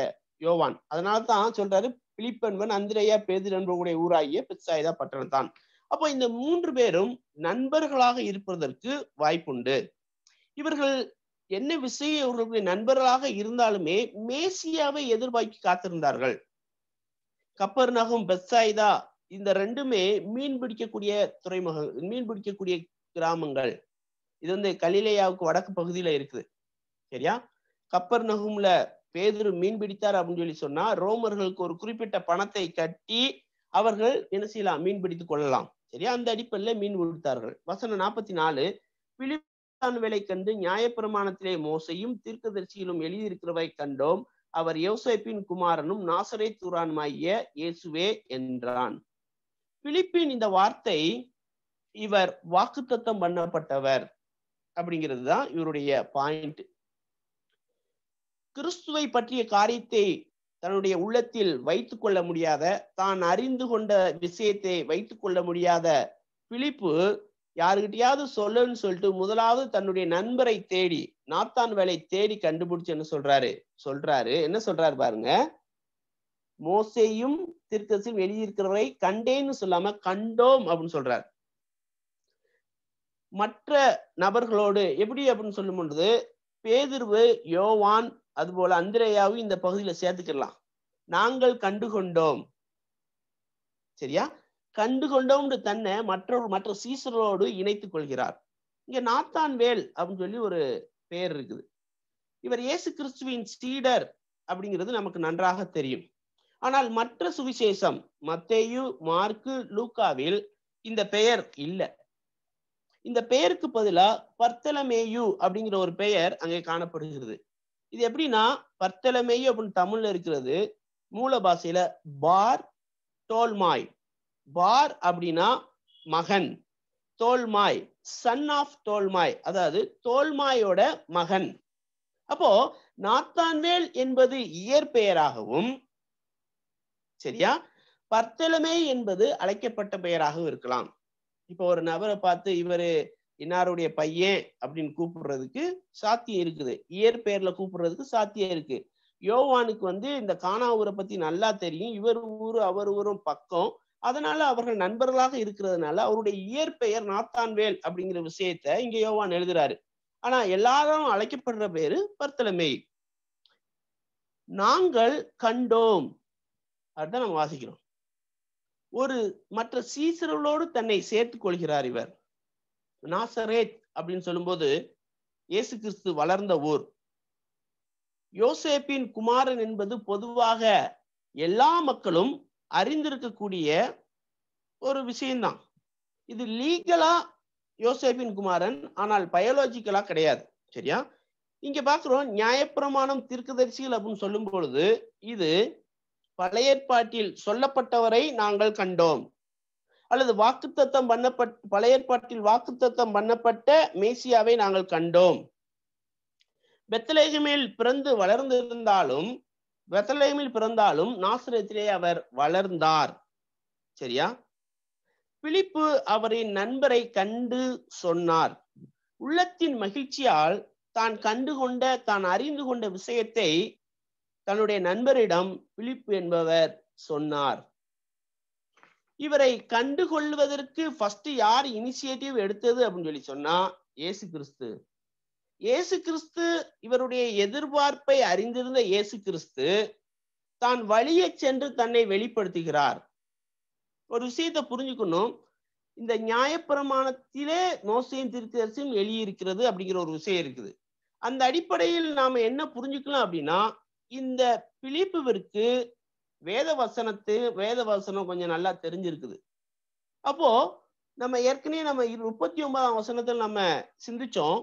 யோவான் அதனால தான் சொல்றாரு பிலிப்பன்பன் அந்திரையா பேது நண்பர்களுடைய ஊராகிய பெட்சாயுதா பட்டணம் தான் அப்போ இந்த மூன்று பேரும் நண்பர்களாக இருப்பதற்கு வாய்ப்புண்டு இவர்கள் என்ன விஷயம் இவர்களுடைய நண்பர்களாக இருந்தாலுமே மேசியாவை எதிர்பார்க்கி காத்திருந்தார்கள் கப்பர் நகம் பெட்சாயிதா இந்த ரெண்டுமே மீன் பிடிக்கக்கூடிய துறைமுக மீன் பிடிக்கக்கூடிய கிராமங்கள் இது வந்து கலிலேயாவுக்கு வடக்கு பகுதியில இருக்குது சரியா கப்பர் நகும்ல பேதுரு மீன் பிடித்தார் அப்படின்னு சொல்லி சொன்னா ரோமர்களுக்கு ஒரு குறிப்பிட்ட பணத்தை கட்டி அவர்கள் என்ன செய்யலாம் மீன் பிடித்து கொள்ளலாம் சரியா அந்த அடிப்படையில மீன் பிடித்தார்கள் வசனம் நாற்பத்தி நாலு பிலிப்பான் வேலை கண்டு நியாயப்பிரமாணத்திலே மோசையும் தீர்க்கதரிசியிலும் எழுதியிருக்கிறவை கண்டோம் அவர் யோசேப்பின் குமாரனும் நாசரை தூரான்மாகிய இயேசுவே என்றான் பிலிப்பின் இந்த வார்த்தை இவர் வாக்குத்தத்தம் பண்ணப்பட்டவர் அப்படிங்கிறது தான் இவருடைய பாயிண்ட் கிறிஸ்துவை பற்றிய காரியத்தை தன்னுடைய உள்ளத்தில் வைத்து கொள்ள முடியாத தான் அறிந்து கொண்ட விஷயத்தை வைத்து கொள்ள முடியாத பிழிப்பு யாருகிட்டையாவது சொல்லுன்னு சொல்லிட்டு முதலாவது தன்னுடைய நண்பரை தேடி நாத்தான் வேலை தேடி கண்டுபிடிச்சு என்ன சொல்றாரு சொல்றாரு என்ன சொல்றாரு பாருங்க மோசையும் திருக்கசியும் எழுதியிருக்கிறவரை கண்டேன்னு சொல்லாம கண்டோம் அப்படின்னு சொல்றார் மற்ற நபர்களோடு எப்படி அப்படின்னு சொல்லும் பொழுது பேதிர்வு யோவான் அதுபோல அந்திரேயாவும் இந்த பகுதியில சேர்த்துக்கலாம் நாங்கள் கண்டுகொண்டோம் சரியா கண்டுகொண்டோம் தன்னை மற்றொரு மற்ற சீசரோடு இணைத்துக் கொள்கிறார் இங்க நாத்தான் வேல் அப்படின்னு சொல்லி ஒரு பெயர் இருக்குது இவர் இயேசு கிறிஸ்துவின் ஸ்டீடர் அப்படிங்கிறது நமக்கு நன்றாக தெரியும் ஆனால் மற்ற சுவிசேஷம் மத்தேயு மார்க்கு லூக்காவில் இந்த பெயர் இல்லை இந்த பெயருக்கு பதிலா பர்த்தலமேயு அப்படிங்கிற ஒரு பெயர் அங்கே காணப்படுகிறது இது எப்படின்னா பர்த்தலமேயு அப்படின்னு தமிழ்ல இருக்கிறது மூல பாஷையில பார் தோல்மாய் பார் அப்படின்னா மகன் தோல்மாய் சன் ஆஃப் தோல்மாய் அதாவது தோல்மாயோட மகன் அப்போ நாத்தான்வேல் என்பது இயற்பெயராகவும் சரியா பர்த்தலமே என்பது அழைக்கப்பட்ட பெயராகவும் இருக்கலாம் இப்போ ஒரு நபரை பார்த்து இவரு இன்னாருடைய பையன் அப்படின்னு கூப்பிடுறதுக்கு சாத்தியம் இருக்குது இயற்பெயர்ல கூப்பிடுறதுக்கு சாத்தியம் இருக்கு யோவானுக்கு வந்து இந்த காணாவூரை ஊரை பத்தி நல்லா தெரியும் இவர் ஊரு அவர் ஊரும் பக்கம் அதனால அவர்கள் நண்பர்களாக இருக்கிறதுனால அவருடைய இயற்பெயர் நாத்தான்வேல் அப்படிங்கிற விஷயத்த இங்க யோவான் எழுதுறாரு ஆனா எல்லாரும் அழைக்கப்படுற பேரு பர்த்தலமே நாங்கள் கண்டோம் அதுதான் நம்ம வாசிக்கிறோம் ஒரு மற்ற சீசர்களோடு தன்னை சேர்த்துக் கொள்கிறார் இவர் நாசரேத் அப்படின்னு சொல்லும்போது இயேசு கிறிஸ்து வளர்ந்த ஊர் யோசேப்பின் குமாரன் என்பது பொதுவாக எல்லா மக்களும் அறிந்திருக்கக்கூடிய ஒரு விஷயம்தான் இது லீகலா யோசேப்பின் குமாரன் ஆனால் பயாலஜிக்கலா கிடையாது சரியா இங்க பாக்குறோம் நியாயப்பிரமாணம் தீர்க்கதரிசிகள் அப்படின்னு சொல்லும் பொழுது இது பழைய சொல்லப்பட்டவரை நாங்கள் கண்டோம் அல்லது வாக்குத்தத்தம் பண்ணப்பட் பழைய ஏற்பாட்டில் தத்தம் பண்ணப்பட்ட மேசியாவை நாங்கள் கண்டோம் பெத்தலேகமில் பிறந்து வளர்ந்திருந்தாலும் பெத்தலேகமில் பிறந்தாலும் நாசரத்திலே அவர் வளர்ந்தார் சரியா பிலிப்பு அவரின் நண்பரை கண்டு சொன்னார் உள்ளத்தின் மகிழ்ச்சியால் தான் கண்டுகொண்ட தான் அறிந்து கொண்ட விஷயத்தை தன்னுடைய நண்பரிடம் பிலிப்பு என்பவர் சொன்னார் இவரை கண்டுகொள்வதற்கு ஃபர்ஸ்ட் யார் இனிஷியேட்டிவ் எடுத்தது அப்படின்னு சொல்லி சொன்னா ஏசு கிறிஸ்து ஏசு கிறிஸ்து இவருடைய எதிர்பார்ப்பை அறிந்திருந்த இயேசு கிறிஸ்து தான் வழியை சென்று தன்னை வெளிப்படுத்துகிறார் ஒரு விஷயத்தை புரிஞ்சுக்கணும் இந்த நியாயப்பிரமாணத்திலே மோசையும் திருத்தரசியும் எழுதியிருக்கிறது அப்படிங்கிற ஒரு விஷயம் இருக்குது அந்த அடிப்படையில் நாம என்ன புரிஞ்சுக்கலாம் அப்படின்னா இந்த பிலிப்புவிற்கு வேத வசனத்து வேத வசனம் கொஞ்சம் நல்லா தெரிஞ்சிருக்குது அப்போ நம்ம ஏற்கனவே நம்ம முப்பத்தி ஒன்பதாம் வசனத்தில் நம்ம சிந்திச்சோம்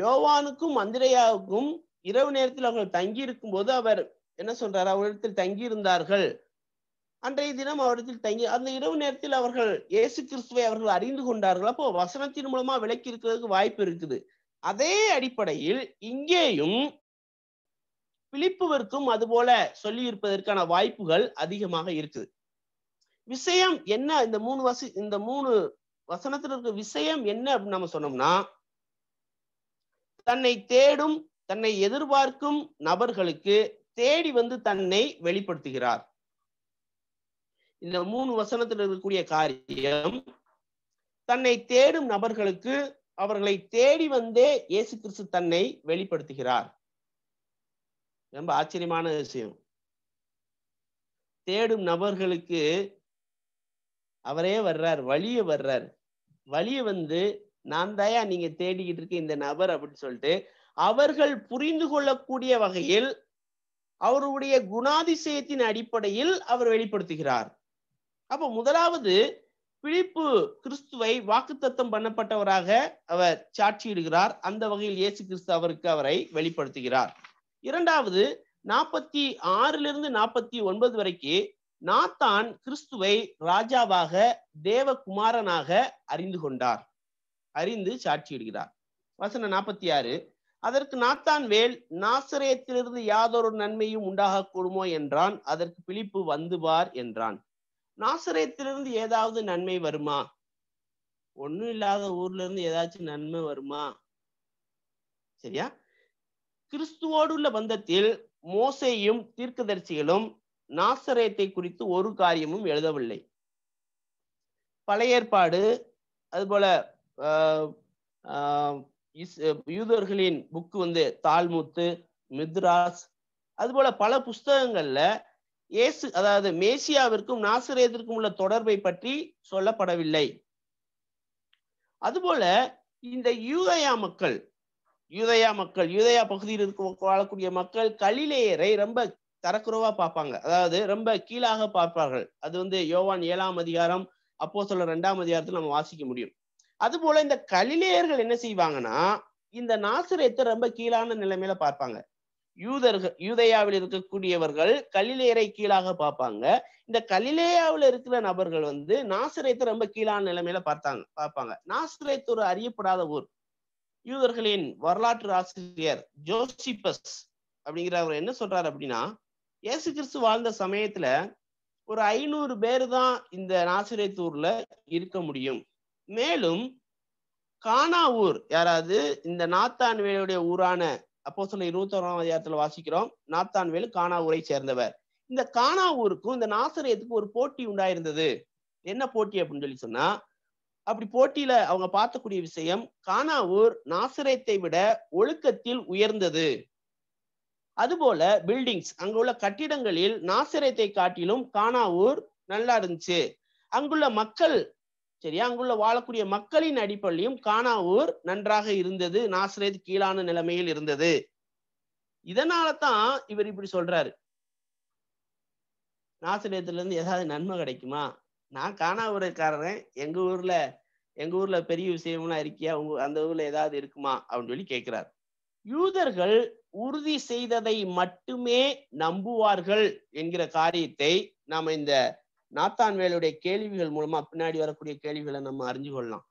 யோவானுக்கும் மந்திரையாவுக்கும் இரவு நேரத்தில் அவங்க தங்கி இருக்கும் போது அவர் என்ன சொல்றாரு அவரிடத்தில் தங்கி இருந்தார்கள் அன்றைய தினம் அவரிடத்தில் தங்கி அந்த இரவு நேரத்தில் அவர்கள் இயேசு கிறிஸ்துவை அவர்கள் அறிந்து கொண்டார்கள் அப்போ வசனத்தின் மூலமா விளக்கி இருக்கிறதுக்கு வாய்ப்பு இருக்குது அதே அடிப்படையில் இங்கேயும் பிலிப்புவிற்கும் அதுபோல சொல்லி இருப்பதற்கான வாய்ப்புகள் அதிகமாக இருக்குது விஷயம் என்ன இந்த மூணு வசி இந்த மூணு வசனத்துல இருக்க விஷயம் என்ன அப்படின்னு நம்ம சொன்னோம்னா தன்னை தேடும் தன்னை எதிர்பார்க்கும் நபர்களுக்கு தேடி வந்து தன்னை வெளிப்படுத்துகிறார் இந்த மூணு வசனத்தில் இருக்கக்கூடிய காரியம் தன்னை தேடும் நபர்களுக்கு அவர்களை தேடி வந்தே இயேசு கிறிஸ்து தன்னை வெளிப்படுத்துகிறார் ரொம்ப ஆச்சரியமான விஷயம் தேடும் நபர்களுக்கு அவரே வர்றார் வழிய வர்றார் வழிய வந்து நான் தாயா நீங்க தேடிக்கிட்டு இருக்க இந்த நபர் அப்படின்னு சொல்லிட்டு அவர்கள் புரிந்து கொள்ளக்கூடிய வகையில் அவருடைய குணாதிசயத்தின் அடிப்படையில் அவர் வெளிப்படுத்துகிறார் அப்ப முதலாவது பிழிப்பு கிறிஸ்துவை வாக்குத்தத்தம் பண்ணப்பட்டவராக அவர் சாட்சியிடுகிறார் அந்த வகையில் இயேசு கிறிஸ்து அவருக்கு அவரை வெளிப்படுத்துகிறார் இரண்டாவது நாற்பத்தி ஆறிலிருந்து நாற்பத்தி ஒன்பது வரைக்கு நாத்தான் கிறிஸ்துவை ராஜாவாக தேவகுமாரனாக அறிந்து கொண்டார் அறிந்து சாட்சியிடுகிறார் வசன நாற்பத்தி ஆறு அதற்கு நாத்தான் வேல் நாசரேத்திலிருந்து யாதொரு நன்மையும் உண்டாக கூடுமோ என்றான் அதற்கு பிழிப்பு வந்துவார் என்றான் நாசரேத்திலிருந்து ஏதாவது நன்மை வருமா ஒண்ணும் இல்லாத ஊர்ல இருந்து ஏதாச்சும் நன்மை வருமா சரியா கிறிஸ்துவோடுள்ள பந்தத்தில் மோசேயும் தீர்க்கதரிசிகளும் நாசரேத்தை குறித்து ஒரு காரியமும் எழுதவில்லை பழைய ஏற்பாடு அதுபோல யூதர்களின் புக்கு வந்து தால்முத்து மித்ராஸ் அதுபோல பல புஸ்தகங்கள்ல இயேசு அதாவது மேசியாவிற்கும் நாசிரியத்திற்கும் உள்ள தொடர்பை பற்றி சொல்லப்படவில்லை அதுபோல இந்த யூதயா மக்கள் யூதயா மக்கள் யூதயா பகுதியில் இருக்க வாழக்கூடிய மக்கள் கலிலேயரை ரொம்ப தரக்குறவா பார்ப்பாங்க அதாவது ரொம்ப கீழாக பார்ப்பார்கள் அது வந்து யோவான் ஏழாம் அதிகாரம் அப்போ சொல்ல ரெண்டாம் அதிகாரத்தில் நம்ம வாசிக்க முடியும் அதுபோல இந்த கலிலேயர்கள் என்ன செய்வாங்கன்னா இந்த நாசிரியத்தை ரொம்ப கீழான நிலைமையில பார்ப்பாங்க யூதர்கள் யூதயாவில் இருக்கக்கூடியவர்கள் கலிலேயரை கீழாக பார்ப்பாங்க இந்த கலிலேயாவில் இருக்கிற நபர்கள் வந்து நாசிரியத்தை ரொம்ப கீழான நிலைமையில பார்த்தாங்க பார்ப்பாங்க நாசிரியத்து ஒரு அறியப்படாத ஊர் யூதர்களின் வரலாற்று ஆசிரியர் ஜோசிபஸ் அவர் என்ன சொல்றாரு அப்படின்னா இயேசு கிறிஸ்து வாழ்ந்த சமயத்துல ஒரு ஐநூறு பேர் தான் இந்த நாசிரியத்தூர்ல இருக்க முடியும் மேலும் கானாவூர் யாராவது இந்த நாத்தான் வேலுடைய ஊரான அப்போ சொல்ல இருபத்தி ஓராம் அதிகாரத்துல வாசிக்கிறோம் நாத்தான் வேலு கானாவூரை சேர்ந்தவர் இந்த கானாவூருக்கும் இந்த நாசிரியத்துக்கும் ஒரு போட்டி உண்டாயிருந்தது என்ன போட்டி அப்படின்னு சொல்லி சொன்னா அப்படி போட்டியில அவங்க பார்த்தக்கூடிய விஷயம் கானாவூர் நாசிரியத்தை விட ஒழுக்கத்தில் உயர்ந்தது அதுபோல பில்டிங்ஸ் அங்குள்ள கட்டிடங்களில் நாசிரியத்தை காட்டிலும் கானாவூர் நல்லா இருந்துச்சு அங்குள்ள மக்கள் சரியா அங்குள்ள வாழக்கூடிய மக்களின் அடிப்படையும் கானாவூர் நன்றாக இருந்தது நாசிரியத் கீழான நிலைமையில் இருந்தது இதனால தான் இவர் இப்படி சொல்றாரு இருந்து ஏதாவது நன்மை கிடைக்குமா நான் காணாபுரக்காரன் எங்க ஊர்ல எங்க ஊர்ல பெரிய விஷயம்லாம் இருக்கியா உங்க அந்த ஊர்ல ஏதாவது இருக்குமா அப்படின்னு சொல்லி கேட்கிறார் யூதர்கள் உறுதி செய்ததை மட்டுமே நம்புவார்கள் என்கிற காரியத்தை நாம இந்த நாத்தான் வேலுடைய கேள்விகள் மூலமா பின்னாடி வரக்கூடிய கேள்விகளை நம்ம அறிஞ்சு கொள்ளலாம்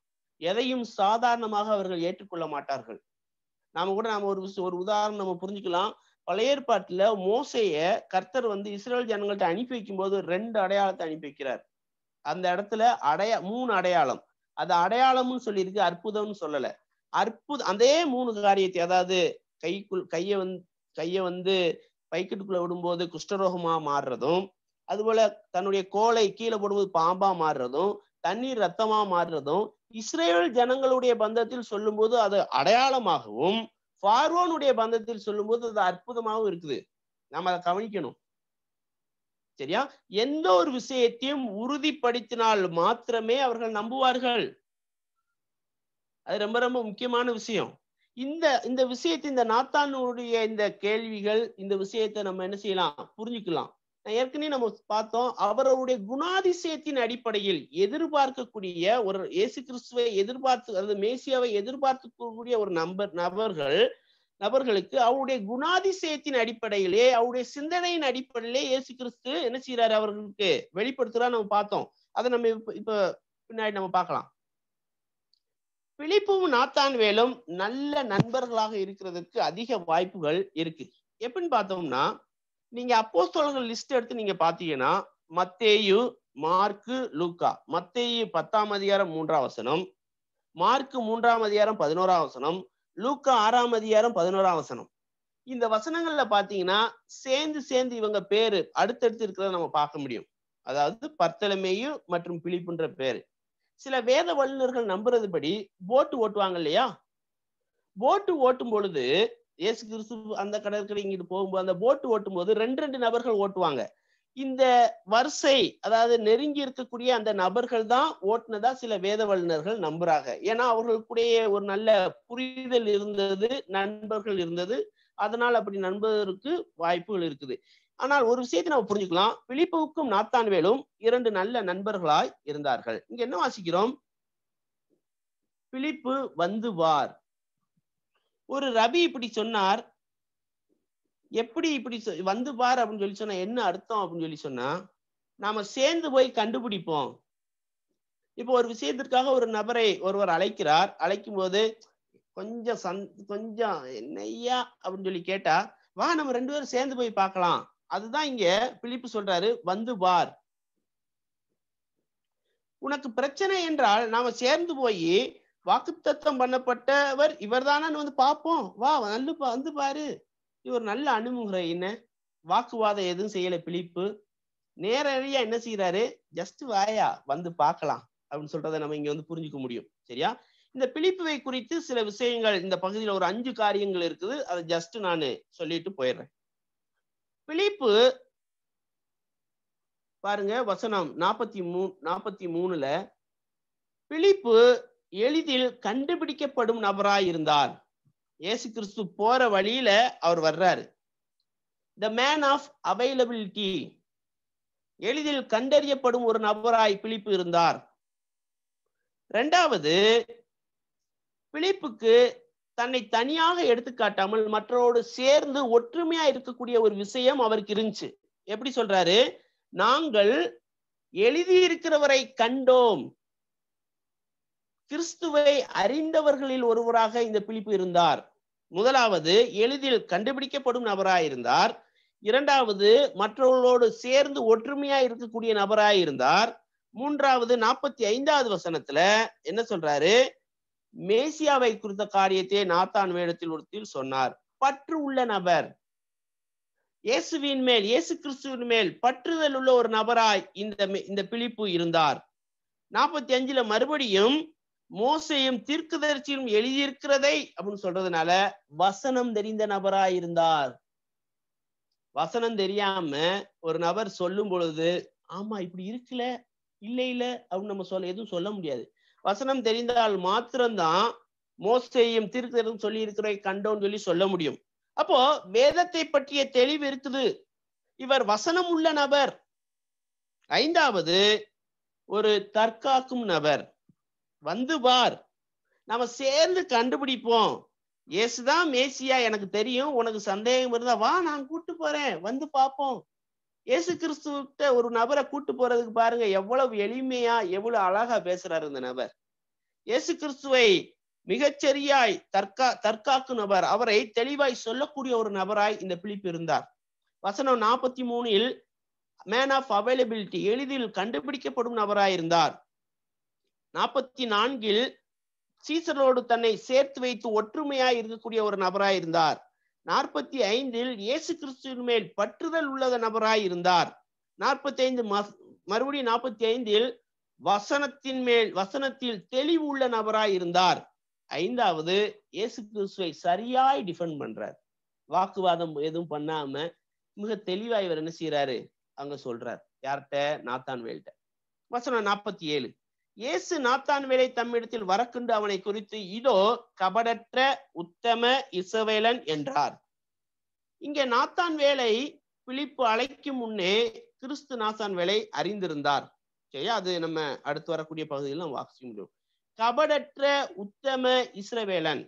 எதையும் சாதாரணமாக அவர்கள் ஏற்றுக்கொள்ள மாட்டார்கள் நாம கூட நாம ஒரு ஒரு உதாரணம் நம்ம புரிஞ்சுக்கலாம் பழைய ஏற்பாட்டுல மோசைய கர்த்தர் வந்து இஸ்ரேல் ஜனங்கள்ட்ட அனுப்பி வைக்கும் போது ரெண்டு அடையாளத்தை அனுப்பி வைக்கிறார் அந்த இடத்துல அடைய மூணு அடையாளம் அது அடையாளம்னு சொல்லியிருக்கு அற்புதம்னு சொல்லல அற்புத அதே மூணு காரியத்தை அதாவது கைக்குள் கையை வந் கையை வந்து பைக்கெட்டுக்குள்ள விடும்போது குஷ்டரோகமா மாறுறதும் அதுபோல தன்னுடைய கோலை கீழே போடும்போது பாம்பா மாறுறதும் தண்ணீர் ரத்தமா மாறுறதும் இஸ்ரேல் ஜனங்களுடைய பந்தத்தில் சொல்லும்போது அது அடையாளமாகவும் பார்வோனுடைய பந்தத்தில் சொல்லும்போது அது அற்புதமாகவும் இருக்குது நம்ம அதை கவனிக்கணும் சரியா எந்த ஒரு விஷயத்தையும் உறுதிப்படுத்தினால் மாத்திரமே அவர்கள் நம்புவார்கள் அது ரொம்ப ரொம்ப முக்கியமான விஷயம் இந்த இந்த விஷயத்தை இந்த நாத்தானுடைய இந்த கேள்விகள் இந்த விஷயத்தை நம்ம என்ன செய்யலாம் புரிஞ்சுக்கலாம் ஏற்கனவே நம்ம பார்த்தோம் அவருடைய குணாதிசயத்தின் அடிப்படையில் எதிர்பார்க்கக்கூடிய ஒரு இயேசு கிறிஸ்துவை எதிர்பார்த்து அதாவது மேசியாவை கூடிய ஒரு நம்பர் நபர்கள் நபர்களுக்கு அவருடைய குணாதிசயத்தின் அடிப்படையிலே அவருடைய சிந்தனையின் அடிப்படையிலே இயேசு கிறிஸ்து என்ன செய்யறாரு அவர்களுக்கு வெளிப்படுத்துறா நம்ம பார்த்தோம் அதை நம்ம இப்ப பின்னாடி நம்ம பார்க்கலாம் பிழிப்பும் நாத்தான் வேலும் நல்ல நண்பர்களாக இருக்கிறதுக்கு அதிக வாய்ப்புகள் இருக்கு எப்படின்னு பார்த்தோம்னா நீங்க அப்போஸ்தலர்கள் லிஸ்ட் எடுத்து நீங்க பாத்தீங்கன்னா மத்தேயு மார்க்கு லூக்கா மத்தேயு பத்தாம் அதிகாரம் மூன்றாம் வசனம் மார்க்கு மூன்றாம் அதிகாரம் பதினோராம் வசனம் லூக்கா ஆறாம் அதிகாரம் பதினோராம் வசனம் இந்த வசனங்கள்ல பாத்தீங்கன்னா சேர்ந்து சேர்ந்து இவங்க பேரு அடுத்தடுத்து இருக்கிறத நம்ம பார்க்க முடியும் அதாவது பர்த்தலமேயு மற்றும் பிலிப்புன்ற பேரு சில வேத வல்லுநர்கள் நம்புறது படி போட்டு ஓட்டுவாங்க இல்லையா போட்டு ஓட்டும் பொழுது ஏசு கிறிஸ்து அந்த கடற்கரை இங்கிட்டு போகும்போது அந்த போட்டு ஓட்டும் போது ரெண்டு ரெண்டு நபர்கள் ஓட்டுவாங்க இந்த வரிசை அதாவது நெருங்கி இருக்கக்கூடிய அந்த நபர்கள் தான் ஓட்டுனதா சில வேத வல்லுநர்கள் நம்புறாங்க ஏன்னா அவர்களுக்குடைய ஒரு நல்ல புரிதல் இருந்தது நண்பர்கள் இருந்தது அதனால் அப்படி நண்பதற்கு வாய்ப்புகள் இருக்குது ஆனால் ஒரு விஷயத்தை நம்ம புரிஞ்சுக்கலாம் பிலிப்புவுக்கும் நாத்தான்வேலும் இரண்டு நல்ல நண்பர்களாய் இருந்தார்கள் இங்க என்ன வாசிக்கிறோம் பிலிப்பு வந்து வார் ஒரு ரவி இப்படி சொன்னார் எப்படி இப்படி வந்து பாரு அப்படின்னு சொல்லி சொன்னா என்ன அர்த்தம் அப்படின்னு சொல்லி சொன்னா நாம சேர்ந்து போய் கண்டுபிடிப்போம் இப்போ ஒரு விஷயத்திற்காக ஒரு நபரை ஒருவர் அழைக்கிறார் அழைக்கும் போது கொஞ்சம் சந் கொஞ்சம் என்னையா அப்படின்னு சொல்லி கேட்டா வா நம்ம ரெண்டு பேரும் சேர்ந்து போய் பார்க்கலாம் அதுதான் இங்க பிழிப்பு சொல்றாரு வந்து பார் உனக்கு பிரச்சனை என்றால் நாம சேர்ந்து போய் வாக்குத்தத்தம் பண்ணப்பட்டவர் இவர் தானு வந்து பார்ப்போம் வா நல்லு வந்து பாரு இது ஒரு நல்ல அணுகுமுறை என்ன வாக்குவாதம் எதுவும் செய்யல பிழிப்பு நேரடியா என்ன செய்யறாரு ஜஸ்ட் வாயா வந்து பார்க்கலாம் அப்படின்னு சொல்றதை நம்ம இங்க வந்து புரிஞ்சுக்க முடியும் சரியா இந்த பிழிப்புவை குறித்து சில விஷயங்கள் இந்த பகுதியில் ஒரு அஞ்சு காரியங்கள் இருக்குது அதை ஜஸ்ட் நான் சொல்லிட்டு போயிடுறேன் பிழிப்பு பாருங்க வசனம் நாற்பத்தி மூ நாற்பத்தி மூணுல பிழிப்பு எளிதில் கண்டுபிடிக்கப்படும் நபராய் இருந்தார் ஏசு கிறிஸ்து போற வழியில அவர் வர்றாரு த மேன் ஆஃப் அவைலபிலிட்டி எளிதில் கண்டறியப்படும் ஒரு நபராய் பிழிப்பு இருந்தார் ரெண்டாவது பிழிப்புக்கு தன்னை தனியாக எடுத்துக்காட்டாமல் மற்றவோடு சேர்ந்து ஒற்றுமையா இருக்கக்கூடிய ஒரு விஷயம் அவருக்கு இருந்துச்சு எப்படி சொல்றாரு நாங்கள் எழுதி இருக்கிறவரை கண்டோம் கிறிஸ்துவை அறிந்தவர்களில் ஒருவராக இந்த பிழிப்பு இருந்தார் முதலாவது எளிதில் கண்டுபிடிக்கப்படும் நபராயிருந்தார் இரண்டாவது மற்றவர்களோடு சேர்ந்து ஒற்றுமையா இருக்கக்கூடிய நபராயிருந்தார் மூன்றாவது நாற்பத்தி ஐந்தாவது வசனத்துல என்ன சொல்றாரு மேசியாவை குறித்த காரியத்தை நாத்தான் வேடத்தில் ஒருத்தில் சொன்னார் பற்று உள்ள நபர் இயேசுவின் மேல் இயேசு கிறிஸ்துவின் மேல் பற்றுதல் உள்ள ஒரு நபராய் இந்த இந்த பிழிப்பு இருந்தார் நாற்பத்தி அஞ்சுல மறுபடியும் மோசையும் தீர்க்கதரிசியும் எழுதியிருக்கிறதை அப்படின்னு சொல்றதுனால வசனம் தெரிந்த நபரா இருந்தார் வசனம் தெரியாம ஒரு நபர் சொல்லும் பொழுது ஆமா இப்படி இருக்குல்ல இல்லை இல்ல அப்படின்னு நம்ம சொல்ல எதுவும் சொல்ல முடியாது வசனம் தெரிந்தால் மாத்திரம்தான் மோசையும் தீர்க்கதரிசம் சொல்லி இருக்கிறதை கண்டோன்னு சொல்லி சொல்ல முடியும் அப்போ வேதத்தை பற்றிய தெளிவு இருக்குது இவர் வசனம் உள்ள நபர் ஐந்தாவது ஒரு தற்காக்கும் நபர் வந்து பார் நம்ம சேர்ந்து கண்டுபிடிப்போம் இயேசுதான் மேசியா எனக்கு தெரியும் உனக்கு சந்தேகம் இருந்தா வா நான் கூட்டு போறேன் வந்து பார்ப்போம் இயேசு கிறிஸ்துவிட்ட ஒரு நபரை கூட்டு போறதுக்கு பாருங்க எவ்வளவு எளிமையா எவ்வளவு அழகா பேசுறாரு இந்த நபர் இயேசு கிறிஸ்துவை மிகச்சரியாய் தற்கா தற்காக்கு நபர் அவரை தெளிவாய் சொல்லக்கூடிய ஒரு நபராய் இந்த பிழிப்பு இருந்தார் வசனம் நாற்பத்தி மூணில் மேன் ஆஃப் அவைலபிலிட்டி எளிதில் கண்டுபிடிக்கப்படும் நபராய் இருந்தார் நாற்பத்தி நான்கில் சீசரோடு தன்னை சேர்த்து வைத்து ஒற்றுமையாய் இருக்கக்கூடிய ஒரு நபராய் இருந்தார் நாற்பத்தி ஐந்தில் இயேசு கிறிஸ்துவின் மேல் பற்றுதல் உள்ளத நபராய் இருந்தார் நாற்பத்தி ஐந்து மறுபடியும் நாற்பத்தி ஐந்தில் வசனத்தின் மேல் வசனத்தில் தெளிவு உள்ள நபராய் இருந்தார் ஐந்தாவது இயேசு கிறிஸ்துவை சரியாய் டிஃபெண்ட் பண்றார் வாக்குவாதம் எதுவும் பண்ணாம மிக தெளிவாய் இவர் என்ன செய்யறாரு அங்க சொல்றார் யார்கிட்ட நாத்தான் வேல்கிட்ட வசனம் நாற்பத்தி ஏழு இயேசு நாத்தான் வேலை தம்மிடத்தில் வரக்குண்டு அவனை குறித்து இதோ கபடற்ற உத்தம இசவேலன் என்றார் இங்கே நாத்தான் வேலை பிழிப்பு அழைக்கும் முன்னே கிறிஸ்து நாத்தான் வேலை அறிந்திருந்தார் சரியா அது நம்ம அடுத்து வரக்கூடிய பகுதியில் நம்ம வாசிக்க முடியும் கபடற்ற உத்தம இஸ்ரவேலன்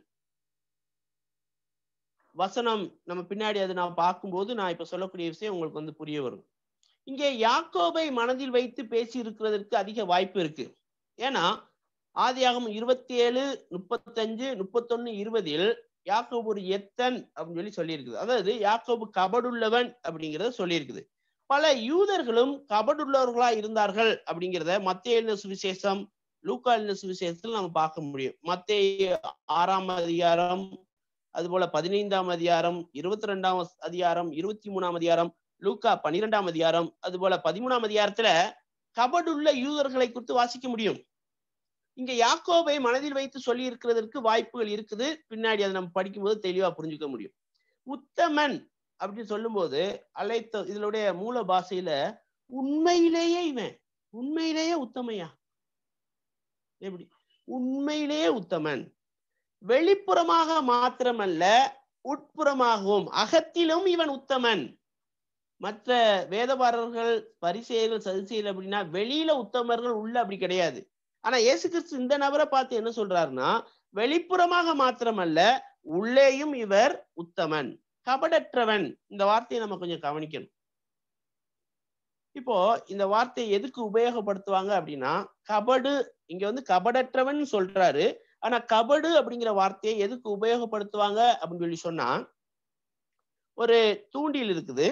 வசனம் நம்ம பின்னாடி அதை நான் பார்க்கும்போது நான் இப்ப சொல்லக்கூடிய விஷயம் உங்களுக்கு வந்து புரிய வரும் இங்கே யாக்கோபை மனதில் வைத்து பேசி இருக்கிறதற்கு அதிக வாய்ப்பு இருக்கு ஏன்னா ஆதியாகம் இருபத்தி ஏழு முப்பத்தஞ்சு முப்பத்தொன்னு இருபதில் யாக்கோபு ஒரு எத்தன் அப்படின்னு சொல்லி சொல்லியிருக்குது அதாவது யாக்கோபு கபடுள்ளவன் அப்படிங்கிறத சொல்லியிருக்குது பல யூதர்களும் கபடுள்ளவர்களா இருந்தார்கள் அப்படிங்கிறத மத்திய எழுந்த சுவிசேஷம் லூக்கா எழுந்த விசேஷத்தில் நம்ம பார்க்க முடியும் மத்திய ஆறாம் அதிகாரம் அதுபோல பதினைந்தாம் அதிகாரம் இருபத்தி ரெண்டாம் அதிகாரம் இருபத்தி மூணாம் அதிகாரம் லூக்கா பனிரெண்டாம் அதிகாரம் அதுபோல பதிமூணாம் அதிகாரத்துல கபடுள்ள யூதர்களை குறித்து வாசிக்க முடியும் இங்க யாக்கோவை மனதில் வைத்து சொல்லி இருக்கிறதற்கு வாய்ப்புகள் இருக்குது பின்னாடி அதை நம்ம படிக்கும்போது தெளிவா புரிஞ்சுக்க முடியும் உத்தமன் அப்படின்னு சொல்லும்போது அழைத்த இதனுடைய மூல பாஷையில உண்மையிலேயே இவன் உண்மையிலேயே உத்தமையா எப்படி உண்மையிலேயே உத்தமன் வெளிப்புறமாக மாத்திரமல்ல உட்புறமாகவும் அகத்திலும் இவன் உத்தமன் மற்ற வேதபாரர்கள் பரிசெயல்கள் சதிசெயல் அப்படின்னா வெளியில உத்தமர்கள் உள்ள அப்படி கிடையாது ஆனா இயேசு கிறிஸ்து இந்த நபரை பார்த்து என்ன சொல்றாருன்னா வெளிப்புறமாக மாத்திரமல்ல உள்ளேயும் இவர் உத்தமன் கபடற்றவன் இந்த வார்த்தையை நம்ம கொஞ்சம் கவனிக்கணும் இப்போ இந்த வார்த்தையை எதுக்கு உபயோகப்படுத்துவாங்க அப்படின்னா கபடு இங்க வந்து கபடற்றவன் சொல்றாரு ஆனா கபடு அப்படிங்கிற வார்த்தையை எதுக்கு உபயோகப்படுத்துவாங்க அப்படின்னு சொல்லி சொன்னா ஒரு தூண்டில் இருக்குது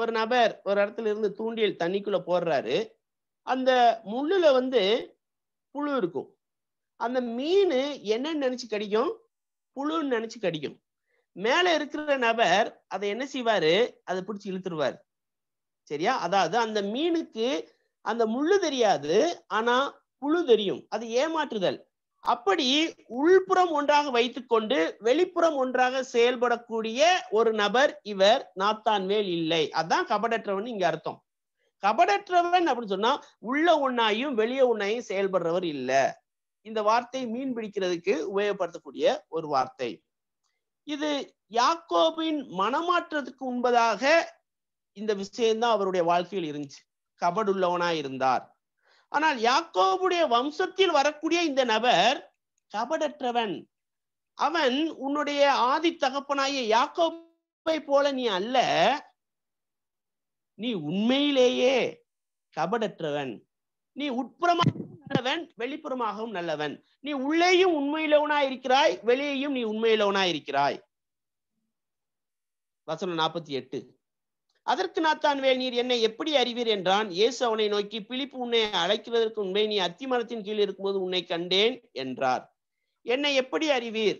ஒரு நபர் ஒரு இடத்துல இருந்து தூண்டில் தண்ணிக்குள்ள போடுறாரு அந்த முள்ளுல வந்து புழு இருக்கும் அந்த மீன் என்னன்னு நினைச்சு கடிக்கும் புழுன்னு நினைச்சு கடிக்கும் மேல இருக்கிற நபர் அதை என்ன செய்வாரு அதை பிடிச்சி இழுத்துருவார் சரியா அதாவது அந்த மீனுக்கு அந்த முள்ளு தெரியாது ஆனா புழு தெரியும் அது ஏமாற்றுதல் அப்படி உள்புறம் ஒன்றாக வைத்துக்கொண்டு வெளிப்புறம் ஒன்றாக செயல்படக்கூடிய ஒரு நபர் இவர் நாத்தான்வேல் இல்லை அதான் கபடற்றவன் இங்க அர்த்தம் கபடற்றவன் அப்படின்னு சொன்னா உள்ள ஒன்னாயும் வெளியே ஒன்னாயும் செயல்படுறவர் இல்ல இந்த வார்த்தை மீன் பிடிக்கிறதுக்கு உபயோகப்படுத்தக்கூடிய ஒரு வார்த்தை இது யாக்கோபின் மனமாற்றத்துக்கு உண்பதாக இந்த விஷயம்தான் அவருடைய வாழ்க்கையில் இருந்துச்சு கபடுள்ளவனா இருந்தார் ஆனால் யாக்கோபுடைய வம்சத்தில் வரக்கூடிய இந்த நபர் கபடற்றவன் அவன் உன்னுடைய ஆதி தகப்பனாய யாக்கோப்பை போல நீ அல்ல நீ உண்மையிலேயே கபடற்றவன் நீ உட்புறமாகவும் நல்லவன் வெளிப்புறமாகவும் நல்லவன் நீ உள்ளேயும் உண்மையிலவனா இருக்கிறாய் வெளியேயும் நீ உண்மையிலவனா இருக்கிறாய் வசனம் நாற்பத்தி எட்டு அதற்கு நாத்தான் வேல் நீர் என்னை எப்படி அறிவீர் என்றான் இயேசு அவனை நோக்கி பிழிப்பு உன்னை அழைக்கிறதற்கு உண்மை நீ அத்திமரத்தின் கீழ் இருக்கும்போது உன்னை கண்டேன் என்றார் என்னை எப்படி அறிவீர்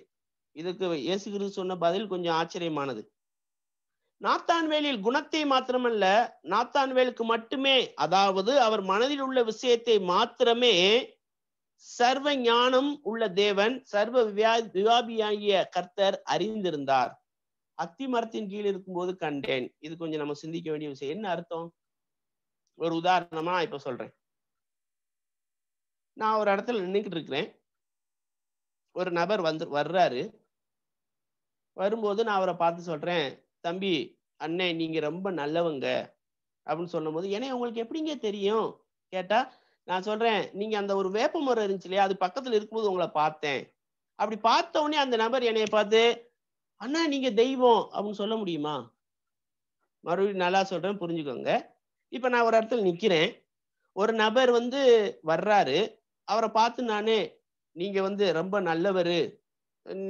இதுக்கு இயேசு சொன்ன பதில் கொஞ்சம் ஆச்சரியமானது நாத்தான்வேலில் குணத்தை மாத்திரமல்ல நாத்தான்வேலுக்கு மட்டுமே அதாவது அவர் மனதில் உள்ள விஷயத்தை மாத்திரமே சர்வ ஞானம் உள்ள தேவன் சர்வ விவாபியாகிய கர்த்தர் அறிந்திருந்தார் அத்தி மரத்தின் கீழ் இருக்கும்போது கண்டேன் இது கொஞ்சம் நம்ம சிந்திக்க வேண்டிய விஷயம் என்ன அர்த்தம் ஒரு உதாரணமா இப்ப சொல்றேன் நான் ஒரு இடத்துல நின்றுக்கிட்டு இருக்கிறேன் ஒரு நபர் வந்து வர்றாரு வரும்போது நான் அவரை பார்த்து சொல்றேன் தம்பி அண்ணே நீங்க ரொம்ப நல்லவங்க அப்படின்னு சொல்லும் போது ஏன்னா உங்களுக்கு எப்படிங்க தெரியும் கேட்டா நான் சொல்றேன் நீங்க அந்த ஒரு வேப்ப மரம் இருந்துச்சு இல்லையா அது பக்கத்துல இருக்கும்போது உங்களை பார்த்தேன் அப்படி பார்த்த உடனே அந்த நபர் என்னைய பார்த்து அண்ணா நீங்க தெய்வம் அப்படின்னு சொல்ல முடியுமா மறுபடியும் நல்லா சொல்றேன் புரிஞ்சுக்கோங்க இப்ப நான் ஒரு இடத்துல நிக்கிறேன் ஒரு நபர் வந்து வர்றாரு அவரை பார்த்து நானே நீங்க வந்து ரொம்ப நல்லவர்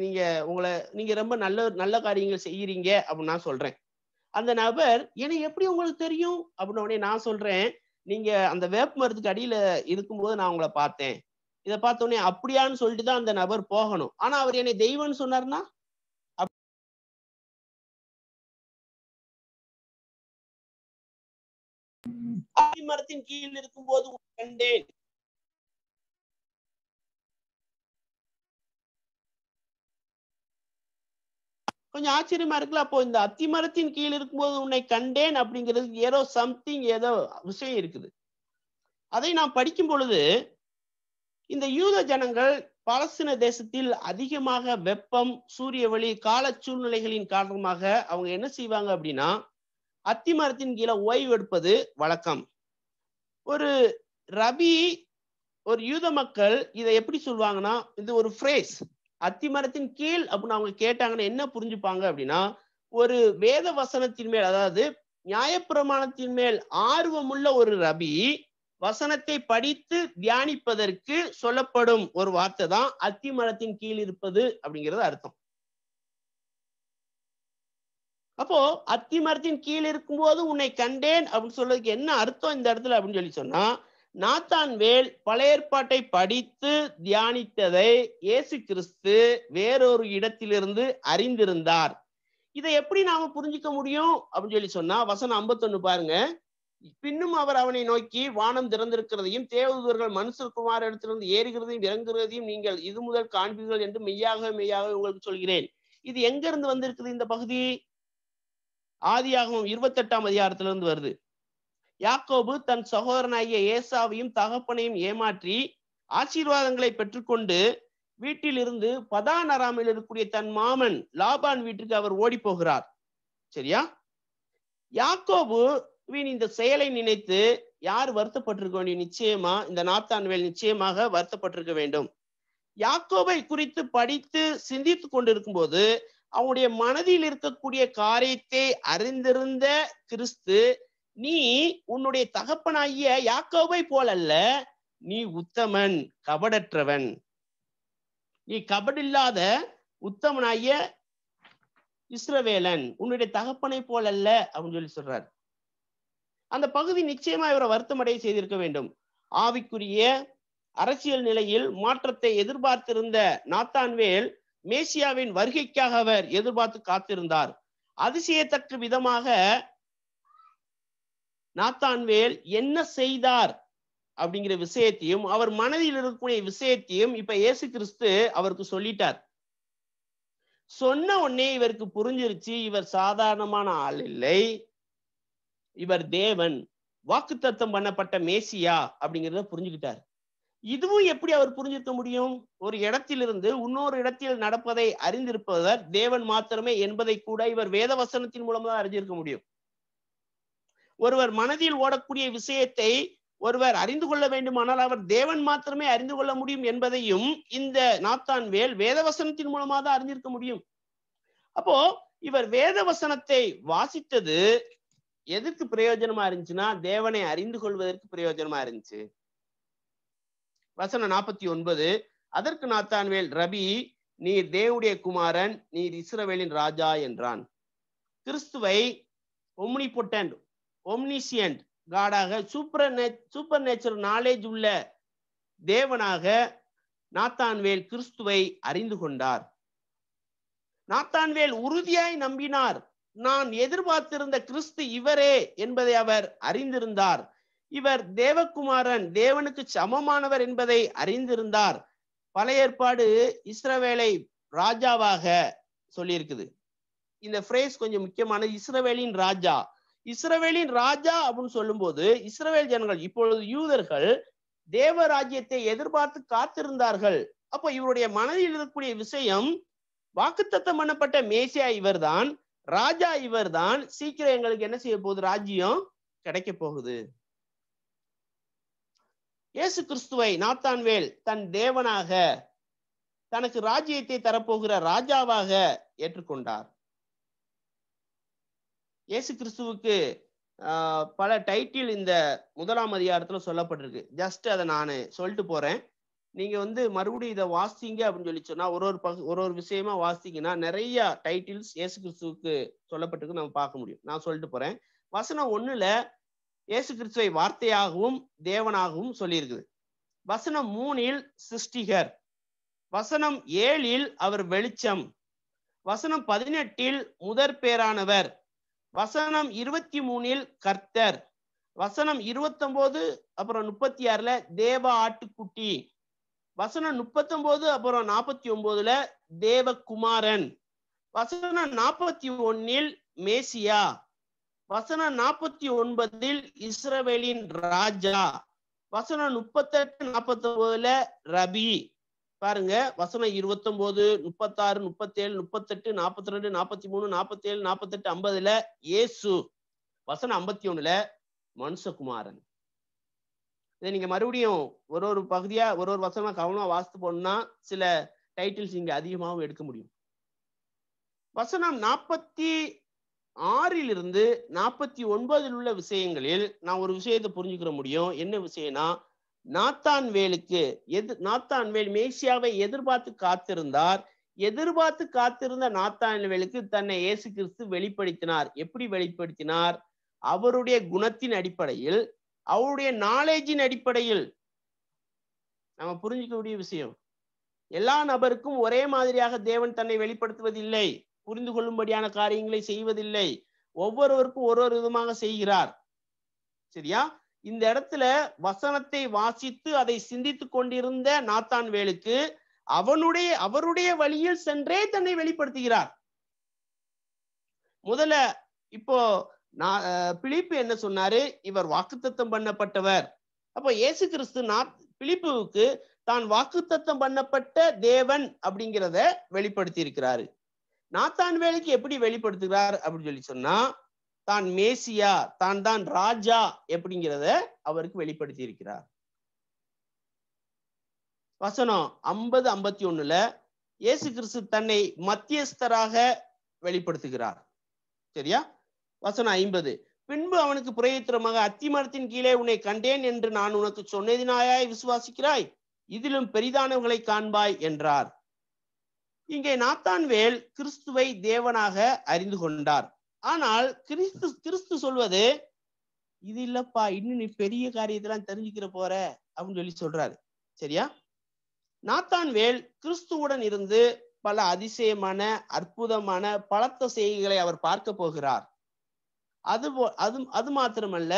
நீங்க உங்களை நீங்க ரொம்ப நல்ல நல்ல காரியங்கள் செய்யறீங்க அப்படின்னு நான் சொல்றேன் அந்த நபர் என்ன எப்படி உங்களுக்கு தெரியும் அப்படின்னு உடனே நான் சொல்றேன் நீங்க அந்த வேப்ப மரத்துக்கு அடியில இருக்கும்போது நான் உங்களை பார்த்தேன் இதை உடனே அப்படியான்னு சொல்லிட்டு தான் அந்த நபர் போகணும் ஆனா அவர் என்னை தெய்வம்னு சொன்னார்னா மரத்தின் கீழ் இருக்கும்போது கண்டேன் கொஞ்சம் ஆச்சரியமா இருக்குல்ல அப்போ இந்த அத்திமரத்தின் கீழ் இருக்கும்போது உன்னை கண்டேன் அப்படிங்கிறது ஏதோ சம்திங் ஏதோ விஷயம் இருக்குது அதை நான் படிக்கும் பொழுது இந்த யூத ஜனங்கள் பலஸ்தீன தேசத்தில் அதிகமாக வெப்பம் சூரிய ஒளி கால சூழ்நிலைகளின் காரணமாக அவங்க என்ன செய்வாங்க அப்படின்னா அத்திமரத்தின் கீழே ஓய்வு எடுப்பது வழக்கம் ஒரு ரபி ஒரு யூத மக்கள் இதை எப்படி சொல்லுவாங்கன்னா இது ஒரு ஃப்ரேஸ் அத்திமரத்தின் கீழ் அப்படின்னு அவங்க கேட்டாங்கன்னா என்ன புரிஞ்சுப்பாங்க அப்படின்னா ஒரு வேத வசனத்தின் மேல் அதாவது நியாயப்பிரமாணத்தின் மேல் ஆர்வமுள்ள ஒரு ரபி வசனத்தை படித்து தியானிப்பதற்கு சொல்லப்படும் ஒரு வார்த்தை தான் அத்திமரத்தின் கீழ் இருப்பது அப்படிங்கிறது அர்த்தம் அப்போ அத்திமரத்தின் கீழ் இருக்கும்போது உன்னை கண்டேன் அப்படின்னு சொல்றதுக்கு என்ன அர்த்தம் இந்த இடத்துல அப்படின்னு சொல்லி சொன்னா நாத்தான் வேல் பழைய ஏற்பாட்டை படித்து தியானித்ததை இயேசு கிறிஸ்து வேறொரு இடத்திலிருந்து அறிந்திருந்தார் இதை எப்படி நாம புரிஞ்சுக்க முடியும் அப்படின்னு சொல்லி சொன்னா வசனம் ஐம்பத்தொன்னு பாருங்க பின்னும் அவர் அவனை நோக்கி வானம் திறந்திருக்கிறதையும் தேவதூர்கள் மனுஷகுமார் இடத்திலிருந்து ஏறுகிறதையும் இறங்குறதையும் நீங்கள் இது முதல் காண்பீர்கள் என்று மெய்யாக மெய்யாக உங்களுக்கு சொல்கிறேன் இது எங்க இருந்து வந்திருக்குது இந்த பகுதி ஆதியாகவும் இருபத்தெட்டாம் அதிகாரத்திலிருந்து வருது யாக்கோபு தன் சகோதரனாகிய ஏசாவையும் தகப்பனையும் ஏமாற்றி ஆசீர்வாதங்களை பெற்றுக்கொண்டு வீட்டிலிருந்து பதான் அராமில் இருக்கக்கூடிய தன் மாமன் லாபான் வீட்டுக்கு அவர் ஓடி போகிறார் சரியா யாக்கோபுவின் இந்த செயலை நினைத்து யார் வருத்தப்பட்டிருக்க வேண்டிய நிச்சயமா இந்த வேல் நிச்சயமாக வருத்தப்பட்டிருக்க வேண்டும் யாக்கோபை குறித்து படித்து சிந்தித்து கொண்டிருக்கும் போது அவனுடைய மனதில் இருக்கக்கூடிய காரியத்தை அறிந்திருந்த கிறிஸ்து நீ உன்னுடைய தகப்பனாகிய யாக்கோவை போலல்ல நீ உத்தமன் கபடற்றவன் நீ கபடில்லாத உத்தமனாகிய இஸ்ரவேலன் உன்னுடைய தகப்பனை போலல்ல அப்படின்னு சொல்லி சொல்றார் அந்த பகுதி நிச்சயமா இவரை வருத்தமடைய செய்திருக்க வேண்டும் ஆவிக்குரிய அரசியல் நிலையில் மாற்றத்தை எதிர்பார்த்திருந்த நாத்தான்வேல் மேசியாவின் வருகைக்காக அவர் எதிர்பார்த்து காத்திருந்தார் அதிசயத்தக்க விதமாக நாத்தான்வேல் என்ன செய்தார் அப்படிங்கிற விஷயத்தையும் அவர் மனதில் இருக்கக்கூடிய விஷயத்தையும் இப்ப இயேசு கிறிஸ்து அவருக்கு சொல்லிட்டார் சொன்ன உடனே இவருக்கு புரிஞ்சிருச்சு இவர் சாதாரணமான ஆள் இல்லை இவர் தேவன் வாக்கு தத்தம் பண்ணப்பட்ட மேசியா அப்படிங்கிறத புரிஞ்சுக்கிட்டார் இதுவும் எப்படி அவர் புரிஞ்சிருக்க முடியும் ஒரு இடத்திலிருந்து இன்னொரு இடத்தில் நடப்பதை அறிந்திருப்பவர் தேவன் மாத்திரமே என்பதை கூட இவர் வேத வசனத்தின் மூலமா தான் அறிஞ்சிருக்க முடியும் ஒருவர் மனதில் ஓடக்கூடிய விஷயத்தை ஒருவர் அறிந்து கொள்ள வேண்டுமானால் அவர் தேவன் மாத்திரமே அறிந்து கொள்ள முடியும் என்பதையும் இந்த நாத்தான் வேல் வேதவசனத்தின் மூலமாக தான் அறிஞ்சிருக்க முடியும் அப்போ இவர் வேதவசனத்தை வாசித்தது எதற்கு பிரயோஜனமா இருந்துச்சுன்னா தேவனை அறிந்து கொள்வதற்கு பிரயோஜனமா இருந்துச்சு வசனம் நாற்பத்தி ஒன்பது அதற்கு நாத்தான்வேல் ரபி நீர் தேவடைய குமாரன் நீர் இஸ்ரவேலின் ராஜா என்றான் கிறிஸ்துவை பொட்டன் ஒம்னிசியன்ட் காடாக சூப்பர் நே சூப்பர் நேச்சுரல் நாலேஜ் உள்ள தேவனாக நாத்தான்வேல் கிறிஸ்துவை அறிந்து கொண்டார் நாத்தான்வேல் உறுதியாய் நம்பினார் நான் எதிர்பார்த்திருந்த கிறிஸ்து இவரே என்பதை அவர் அறிந்திருந்தார் இவர் தேவகுமாரன் தேவனுக்கு சமமானவர் என்பதை அறிந்திருந்தார் பழைய ஏற்பாடு இஸ்ரவேலை ராஜாவாக சொல்லியிருக்குது இந்த ஃப்ரேஸ் கொஞ்சம் முக்கியமான இஸ்ரவேலின் ராஜா இஸ்ரவேலின் ராஜா அப்படின்னு சொல்லும்போது இஸ்ரவேல் ஜனங்கள் இப்பொழுது யூதர்கள் தேவ ராஜ்யத்தை எதிர்பார்த்து காத்திருந்தார்கள் அப்போ இவருடைய மனதில் இருக்கக்கூடிய விஷயம் வாக்குத்தத்தம் பண்ணப்பட்ட மேசியா இவர்தான் ராஜா இவர்தான் சீக்கிரம் எங்களுக்கு என்ன செய்ய போகுது ராஜ்யம் கிடைக்க போகுது இயேசு கிறிஸ்துவை நாத்தான்வேல் தன் தேவனாக தனக்கு ராஜ்யத்தை தரப்போகிற ராஜாவாக ஏற்றுக்கொண்டார் இயேசு கிறிஸ்துவுக்கு பல டைட்டில் இந்த முதலாம் அதிகாரத்தில் சொல்லப்பட்டிருக்கு ஜஸ்ட் அதை நான் சொல்லிட்டு போகிறேன் நீங்கள் வந்து மறுபடியும் இதை வாசிங்க அப்படின்னு சொல்லி சொன்னால் ஒரு ஒரு பகு ஒரு ஒரு விஷயமா வாசிங்கன்னா நிறைய டைட்டில்ஸ் இயேசு கிறிஸ்துவுக்கு சொல்லப்பட்டிருக்கு நம்ம பார்க்க முடியும் நான் சொல்லிட்டு போகிறேன் வசனம் ஒன்றில் இயேசு கிறிஸ்துவை வார்த்தையாகவும் தேவனாகவும் சொல்லியிருக்குது வசனம் மூணில் சிருஷ்டிகர் வசனம் ஏழில் அவர் வெளிச்சம் வசனம் பதினெட்டில் முதற் பேரானவர் வசனம் இருபத்தி மூணில் கர்த்தர் வசனம் இருபத்தொம்போது அப்புறம் முப்பத்தி ஆறுல தேவ ஆட்டுக்குட்டி வசனம் முப்பத்தொம்போது அப்புறம் நாற்பத்தி ஒன்பதுல தேவகுமாரன் வசனம் நாற்பத்தி ஒன்னில் மேசியா வசனம் நாற்பத்தி ஒன்பதில் இஸ்ரவேலின் ராஜா வசனம் முப்பத்தெட்டு நாற்பத்தி ஒன்பதுல ரபி பாருங்க வசனம் இருபத்தொன்பது முப்பத்தாறு முப்பத்தேழு முப்பத்தெட்டு நாற்பத்தி ரெண்டு நாற்பத்தி மூணு நாற்பத்தேழு நாற்பத்தெட்டு ஐம்பதுல ஏசு வசனம் ஐம்பத்தி ஒண்ணுல மனுஷகுமாரன் இதை நீங்க மறுபடியும் ஒரு ஒரு பகுதியா ஒரு ஒரு வசனம் கவனமா வாசித்து போனா சில டைட்டில்ஸ் இங்க அதிகமாகவும் எடுக்க முடியும் வசனம் நாற்பத்தி ஆறிலிருந்து நாற்பத்தி ஒன்பதில் உள்ள விஷயங்களில் நான் ஒரு விஷயத்தை புரிஞ்சுக்கிற முடியும் என்ன விஷயம்னா நாத்தான் வேலுக்கு எது நாத்தான் வேல் மேசியாவை எதிர்பார்த்து காத்திருந்தார் எதிர்பார்த்து காத்திருந்த நாத்தான் வேலுக்கு தன்னை இயேசு கிறிஸ்து வெளிப்படுத்தினார் எப்படி வெளிப்படுத்தினார் அவருடைய குணத்தின் அடிப்படையில் அவருடைய நாலேஜின் அடிப்படையில் நம்ம புரிஞ்சுக்கக்கூடிய விஷயம் எல்லா நபருக்கும் ஒரே மாதிரியாக தேவன் தன்னை வெளிப்படுத்துவதில்லை புரிந்து கொள்ளும்படியான காரியங்களை செய்வதில்லை ஒவ்வொருவருக்கும் ஒரு ஒரு விதமாக செய்கிறார் சரியா இந்த இடத்துல வசனத்தை வாசித்து அதை சிந்தித்து கொண்டிருந்த நாத்தான் வேலுக்கு அவனுடைய அவருடைய வழியில் சென்றே தன்னை வெளிப்படுத்துகிறார் முதல்ல இப்போ நான் பிலிப்பு என்ன சொன்னாரு இவர் வாக்குத்தத்தம் பண்ணப்பட்டவர் அப்போ இயேசு கிறிஸ்து நான் பிலிப்புவுக்கு தான் வாக்குத்தத்தம் பண்ணப்பட்ட தேவன் அப்படிங்கிறத வெளிப்படுத்தி இருக்கிறாரு நாத்தான் வேலைக்கு எப்படி வெளிப்படுத்துகிறார் அப்படின்னு சொல்லி சொன்னா தான் மேசியா தான் தான் ராஜா எப்படிங்கிறத அவருக்கு வெளிப்படுத்தி இருக்கிறார் வசனம் ஐம்பது ஐம்பத்தி ஒண்ணுல இயேசு கிறிஸ்து தன்னை மத்தியஸ்தராக வெளிப்படுத்துகிறார் சரியா வசனம் ஐம்பது பின்பு அவனுக்கு புரையுத்திரமாக அத்திமரத்தின் கீழே உன்னை கண்டேன் என்று நான் உனக்கு சொன்னதினாயாய் விசுவாசிக்கிறாய் இதிலும் பெரிதானவர்களை காண்பாய் என்றார் இங்கே நாத்தான் வேல் கிறிஸ்துவை தேவனாக அறிந்து கொண்டார் ஆனால் கிறிஸ்து கிறிஸ்து சொல்வது இது இல்லப்பா இன்னும் நீ பெரிய காரியத்தெல்லாம் தெரிஞ்சுக்கிற போற அப்படின்னு சொல்லி சொல்றாரு சரியா நாத்தான் வேல் கிறிஸ்துவுடன் இருந்து பல அதிசயமான அற்புதமான பலத்த செய்திகளை அவர் பார்க்க போகிறார் அது அது அது மாத்திரமல்ல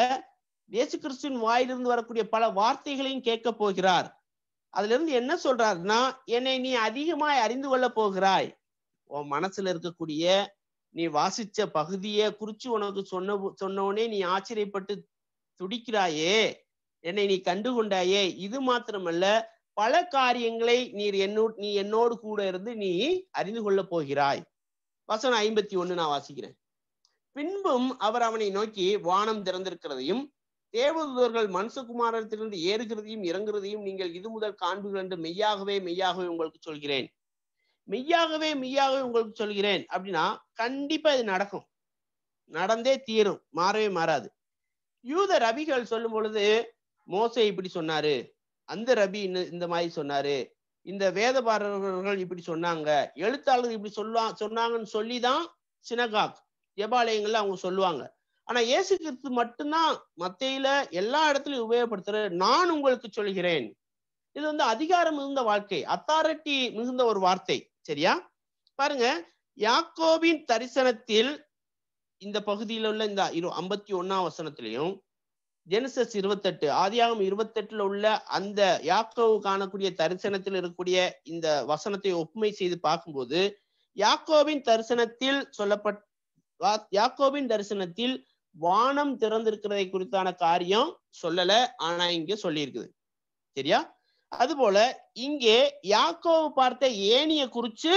இயேசு கிறிஸ்துவின் வாயிலிருந்து வரக்கூடிய பல வார்த்தைகளையும் கேட்க போகிறார் அதுல இருந்து என்ன சொல்றாருன்னா என்னை நீ அதிகமாய் அறிந்து கொள்ள போகிறாய் உன் மனசுல இருக்கக்கூடிய நீ வாசிச்ச பகுதியை குறிச்சு உனக்கு சொன்ன சொன்னவனே நீ ஆச்சரியப்பட்டு துடிக்கிறாயே என்னை நீ கண்டுகொண்டாயே இது மாத்திரமல்ல பல காரியங்களை நீர் என்னோ நீ என்னோடு கூட இருந்து நீ அறிந்து கொள்ள போகிறாய் வசனம் ஐம்பத்தி ஒண்ணு நான் வாசிக்கிறேன் பின்பும் அவர் அவனை நோக்கி வானம் திறந்திருக்கிறதையும் தேவதூதர்கள் மனுஷகுமாரத்திலிருந்து ஏறுகிறதையும் இறங்குறதையும் நீங்கள் இது முதல் காண்புகள் என்று மெய்யாகவே மெய்யாகவே உங்களுக்கு சொல்கிறேன் மெய்யாகவே மெய்யாகவே உங்களுக்கு சொல்கிறேன் அப்படின்னா கண்டிப்பா இது நடக்கும் நடந்தே தீரும் மாறவே மாறாது யூத ரபிகள் சொல்லும் பொழுது மோசை இப்படி சொன்னாரு அந்த ரபி இந்த மாதிரி சொன்னாரு இந்த வேதபாரர்கள் இப்படி சொன்னாங்க எழுத்தாளர்கள் இப்படி சொல்லுவா சொன்னாங்கன்னு சொல்லி தான் சினகாக் ஜெபாலயங்கள்ல அவங்க சொல்லுவாங்க ஆனா இயேசு கிறிஸ்து மட்டும்தான் மத்தையில எல்லா இடத்துலயும் உபயோகப்படுத்துற நான் உங்களுக்கு சொல்கிறேன் இது வந்து அதிகாரம் மிகுந்த வாழ்க்கை அத்தாரிட்டி மிகுந்த ஒரு வார்த்தை சரியா பாருங்க யாக்கோபின் தரிசனத்தில் இந்த பகுதியில் உள்ள இந்த இரு ஐம்பத்தி ஒன்னாம் வசனத்திலையும் ஜெனசஸ் இருபத்தெட்டு ஆதியாகம் இருபத்தெட்டுல உள்ள அந்த யாக்கோவு காணக்கூடிய தரிசனத்தில் இருக்கக்கூடிய இந்த வசனத்தை ஒப்புமை செய்து பார்க்கும்போது யாக்கோவின் தரிசனத்தில் சொல்லப்பட் யாக்கோவின் தரிசனத்தில் வானம் திறந்திருக்கிறதை குறித்தான காரியம் சொல்லல ஆனா இங்க சொல்லியிருக்குது சரியா அதுபோல இங்கே யாக்கோவை பார்த்த ஏனிய குறிச்சு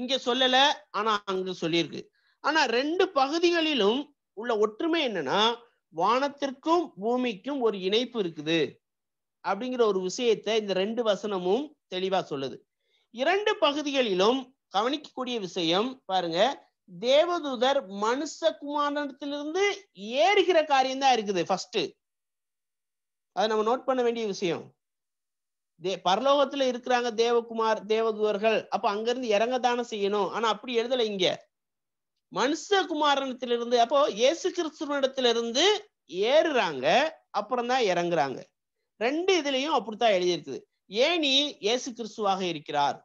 இங்க சொல்லல ஆனா அங்க சொல்லியிருக்கு ஆனா ரெண்டு பகுதிகளிலும் உள்ள ஒற்றுமை என்னன்னா வானத்திற்கும் பூமிக்கும் ஒரு இணைப்பு இருக்குது அப்படிங்கிற ஒரு விஷயத்தை இந்த ரெண்டு வசனமும் தெளிவா சொல்லுது இரண்டு பகுதிகளிலும் கவனிக்கக்கூடிய விஷயம் பாருங்க தேவதூதர் குமாரத்திலிருந்து ஏறுகிற காரியம் தான் இருக்குது ஃபர்ஸ்ட் அதை நம்ம நோட் பண்ண வேண்டிய விஷயம் தே பரலோகத்துல இருக்கிறாங்க தேவகுமார் தேவதுவர்கள் அப்ப அங்கிருந்து இறங்க தானே செய்யணும் ஆனா அப்படி எழுதல இங்க மனுஷகுமாரனத்திலிருந்து அப்போ இயேசு கிறிஸ்துவனிடத்திலிருந்து ஏறுறாங்க அப்புறம் தான் இறங்குறாங்க ரெண்டு இதுலயும் அப்படித்தான் எழுதியிருக்குது ஏனி இயேசு கிறிஸ்துவாக இருக்கிறார்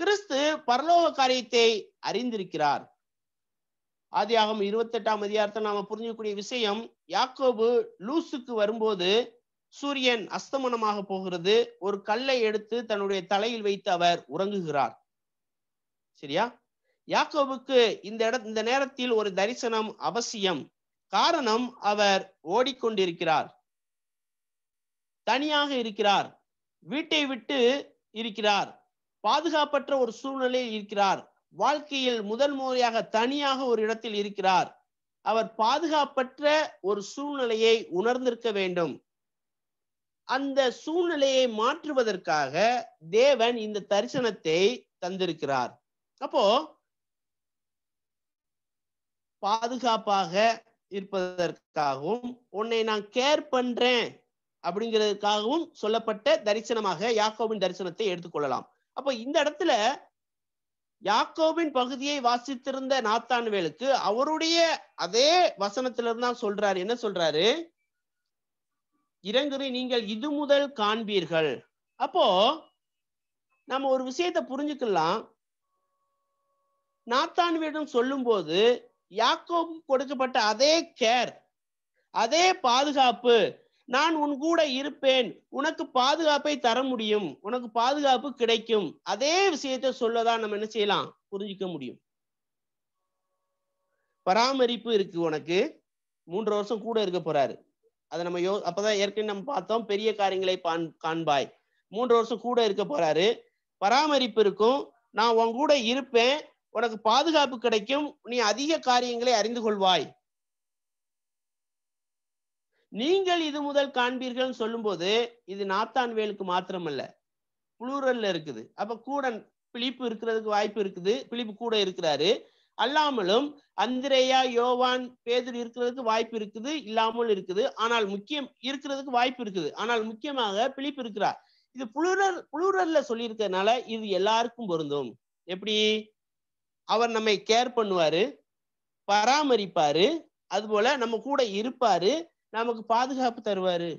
கிறிஸ்து பரலோக காரியத்தை அறிந்திருக்கிறார் ஆதியாகம் இருபத்தி எட்டாம் அதிகாரத்தை நாம புரிஞ்சக்கூடிய விஷயம் யாக்கோபு லூசுக்கு வரும்போது சூரியன் அஸ்தமனமாக போகிறது ஒரு கல்லை எடுத்து தன்னுடைய தலையில் வைத்து அவர் உறங்குகிறார் சரியா யாக்கோவுக்கு இந்த இட இந்த நேரத்தில் ஒரு தரிசனம் அவசியம் காரணம் அவர் ஓடிக்கொண்டிருக்கிறார் தனியாக இருக்கிறார் வீட்டை விட்டு இருக்கிறார் பாதுகாப்பற்ற ஒரு சூழ்நிலையில் இருக்கிறார் வாழ்க்கையில் முதல் முறையாக தனியாக ஒரு இடத்தில் இருக்கிறார் அவர் பாதுகாப்பற்ற ஒரு சூழ்நிலையை உணர்ந்திருக்க வேண்டும் அந்த சூழ்நிலையை மாற்றுவதற்காக தேவன் இந்த தரிசனத்தை தந்திருக்கிறார் அப்போ பாதுகாப்பாக இருப்பதற்காகவும் உன்னை நான் கேர் பண்றேன் அப்படிங்கிறதுக்காகவும் சொல்லப்பட்ட தரிசனமாக யாக்கோவின் தரிசனத்தை எடுத்துக்கொள்ளலாம் அப்போ இந்த இடத்துல யாக்கோவின் பகுதியை வாசித்திருந்த நாத்தான்வேலுக்கு அவருடைய அதே வசனத்திலிருந்து தான் சொல்றாரு என்ன சொல்றாரு இறங்குறி நீங்கள் இது முதல் காண்பீர்கள் அப்போ நம்ம ஒரு விஷயத்தை புரிஞ்சுக்கலாம் நாத்தான் வீடும் சொல்லும் போது யாக்கோபு கொடுக்கப்பட்ட அதே கேர் அதே பாதுகாப்பு நான் உன் கூட இருப்பேன் உனக்கு பாதுகாப்பை தர முடியும் உனக்கு பாதுகாப்பு கிடைக்கும் அதே விஷயத்தை சொல்லதான் நம்ம என்ன செய்யலாம் புரிஞ்சிக்க முடியும் பராமரிப்பு இருக்கு உனக்கு மூன்று வருஷம் கூட இருக்க போறாரு அதை நம்ம யோ அப்பதான் ஏற்கனவே நம்ம பார்த்தோம் பெரிய காரியங்களை பான் காண்பாய் மூன்று வருஷம் கூட இருக்க போறாரு பராமரிப்பு இருக்கும் நான் உன் கூட இருப்பேன் உனக்கு பாதுகாப்பு கிடைக்கும் நீ அதிக காரியங்களை அறிந்து கொள்வாய் நீங்கள் இது முதல் காண்பீர்கள் சொல்லும்போது இது நாத்தான் வேலுக்கு மாத்திரமல்ல புளூரல்ல இருக்குது அப்ப கூட பிளிப்பு இருக்கிறதுக்கு வாய்ப்பு இருக்குது பிழிப்பு கூட இருக்கிறாரு அல்லாமலும் அந்திரேயா யோவான் பேதர் இருக்கிறதுக்கு வாய்ப்பு இருக்குது இல்லாமல் இருக்குது ஆனால் முக்கியம் இருக்கிறதுக்கு வாய்ப்பு இருக்குது ஆனால் முக்கியமாக பிழிப்பு இருக்கிறார் இது புளூரல் புளுரல்ல சொல்லியிருக்கிறதுனால இது எல்லாருக்கும் பொருந்தும் எப்படி அவர் நம்மை கேர் பண்ணுவாரு பராமரிப்பாரு அதுபோல நம்ம கூட இருப்பாரு நமக்கு பாதுகாப்பு தருவாரு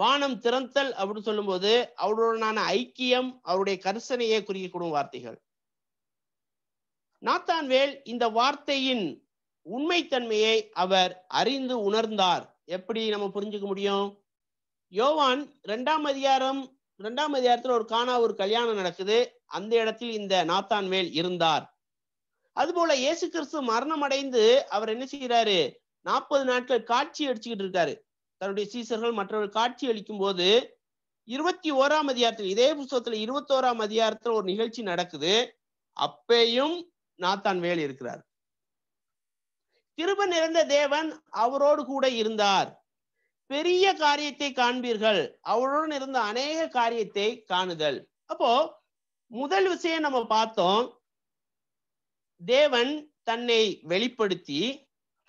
வானம் திறந்தல் அப்படின்னு சொல்லும்போது அவருடனான ஐக்கியம் அவருடைய கரிசனையே குறிக்கக்கூடும் வார்த்தைகள் நாத்தான் வேல் இந்த வார்த்தையின் உண்மைத்தன்மையை அவர் அறிந்து உணர்ந்தார் எப்படி நம்ம புரிஞ்சுக்க முடியும் யோவான் ரெண்டாம் அதிகாரம் ரெண்டாம் அதிகாரத்தில் ஒரு காணா ஒரு கல்யாணம் நடக்குது அந்த இடத்தில் இந்த நாத்தான் வேல் இருந்தார் அதுபோல இயேசு கிறிஸ்து மரணம் அடைந்து அவர் என்ன செய்கிறாரு நாற்பது நாட்கள் காட்சி அடிச்சுக்கிட்டு இருக்காரு தன்னுடைய சீசர்கள் மற்றவர்கள் காட்சி அளிக்கும் போது இருபத்தி ஓராம் அதிகாரத்தில் இதே புஸ்தகத்துல இருபத்தோராம் அதிகாரத்துல ஒரு நிகழ்ச்சி நடக்குது அப்பையும் நாத்தான் வேல் இருக்கிறார் கிருப நிறைந்த தேவன் அவரோடு கூட இருந்தார் பெரிய காரியத்தை காண்பீர்கள் அவருடன் இருந்த அநேக காரியத்தை காணுதல் அப்போ முதல் விஷயம் நம்ம பார்த்தோம் தேவன் தன்னை வெளிப்படுத்தி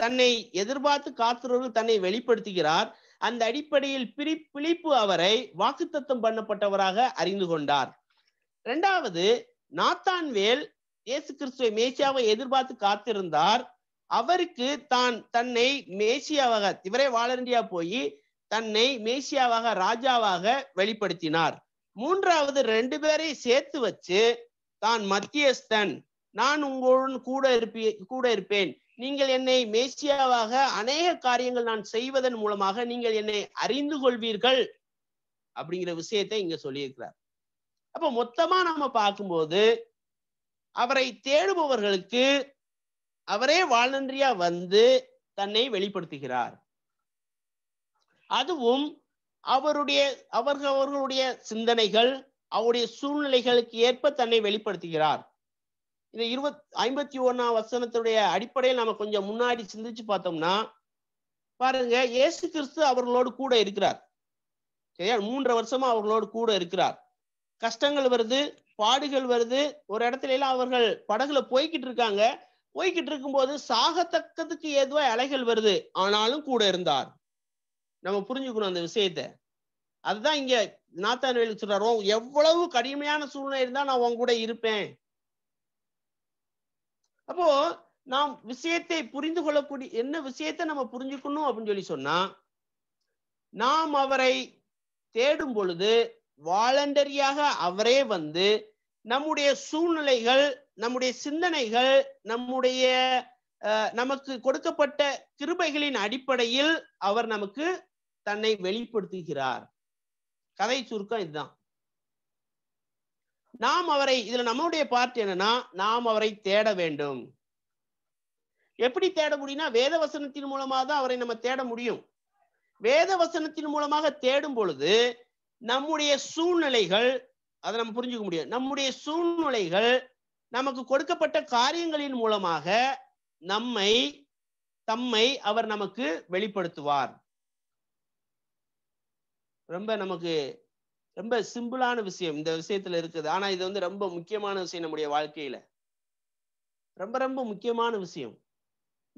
தன்னை எதிர்பார்த்து காத்திரவர்கள் தன்னை வெளிப்படுத்துகிறார் அந்த அடிப்படையில் பிரி பிழிப்பு அவரை வாக்குத்தத்தம் பண்ணப்பட்டவராக அறிந்து கொண்டார் இரண்டாவது நாத்தான் வேல் இயேசு கிறிஸ்துவை மேசியாவை எதிர்பார்த்து காத்திருந்தார் அவருக்கு தான் தன்னை மேசியாவாக இவரே வாழண்டியா போய் தன்னை மேசியாவாக ராஜாவாக வெளிப்படுத்தினார் மூன்றாவது ரெண்டு பேரையும் சேர்த்து வச்சு தான் மத்தியஸ்தன் நான் உங்களுடன் கூட இருப்பே கூட இருப்பேன் நீங்கள் என்னை மேசியாவாக அநேக காரியங்கள் நான் செய்வதன் மூலமாக நீங்கள் என்னை அறிந்து கொள்வீர்கள் அப்படிங்கிற விஷயத்தை இங்க சொல்லியிருக்கிறார் அப்ப மொத்தமா நாம பார்க்கும்போது அவரை தேடுபவர்களுக்கு அவரே வாழ்நன்றியா வந்து தன்னை வெளிப்படுத்துகிறார் அதுவும் அவருடைய அவர்கள் அவர்களுடைய சிந்தனைகள் அவருடைய சூழ்நிலைகளுக்கு ஏற்ப தன்னை வெளிப்படுத்துகிறார் இந்த இருபத் ஐம்பத்தி ஒன்னாம் வசனத்துடைய அடிப்படையில் நம்ம கொஞ்சம் முன்னாடி சிந்திச்சு பார்த்தோம்னா பாருங்க இயேசு கிறிஸ்து அவர்களோடு கூட இருக்கிறார் சரியா மூன்று வருஷமா அவர்களோடு கூட இருக்கிறார் கஷ்டங்கள் வருது பாடுகள் வருது ஒரு இடத்துல எல்லாம் அவர்கள் படகுல போய்கிட்டு இருக்காங்க போய்கிட்டு இருக்கும்போது சாகத்தக்கத்துக்கு ஏதுவா அலைகள் வருது ஆனாலும் கூட இருந்தார் நம்ம புரிஞ்சுக்கணும் அந்த விஷயத்த அதுதான் இங்க நாத்தான் வேலு எவ்வளவு கடுமையான சூழ்நிலை இருந்தா நான் உன் கூட இருப்பேன் அப்போ நாம் விஷயத்தை புரிந்து கொள்ளக்கூடிய என்ன விஷயத்தை நம்ம புரிஞ்சுக்கணும் அப்படின்னு சொல்லி சொன்னா நாம் அவரை தேடும் பொழுது வாலண்டரியாக அவரே வந்து நம்முடைய சூழ்நிலைகள் நம்முடைய சிந்தனைகள் நம்முடைய நமக்கு கொடுக்கப்பட்ட கிருபைகளின் அடிப்படையில் அவர் நமக்கு தன்னை வெளிப்படுத்துகிறார் கதை சுருக்கம் இதுதான் நாம் அவரை இதுல நம்மளுடைய பார்ட் என்னன்னா நாம் அவரை தேட வேண்டும் எப்படி தேட முடியும்னா வேத வசனத்தின் மூலமாக தான் அவரை நம்ம தேட முடியும் வேத வசனத்தின் மூலமாக தேடும் பொழுது நம்முடைய சூழ்நிலைகள் அதை நம்ம புரிஞ்சுக்க முடியும் நம்முடைய சூழ்நிலைகள் நமக்கு கொடுக்கப்பட்ட காரியங்களின் மூலமாக நம்மை தம்மை அவர் நமக்கு வெளிப்படுத்துவார் ரொம்ப நமக்கு ரொம்ப சிம்பிளான விஷயம் இந்த விஷயத்துல இருக்குது ஆனா இது வந்து ரொம்ப முக்கியமான விஷயம் நம்முடைய வாழ்க்கையில ரொம்ப ரொம்ப முக்கியமான விஷயம்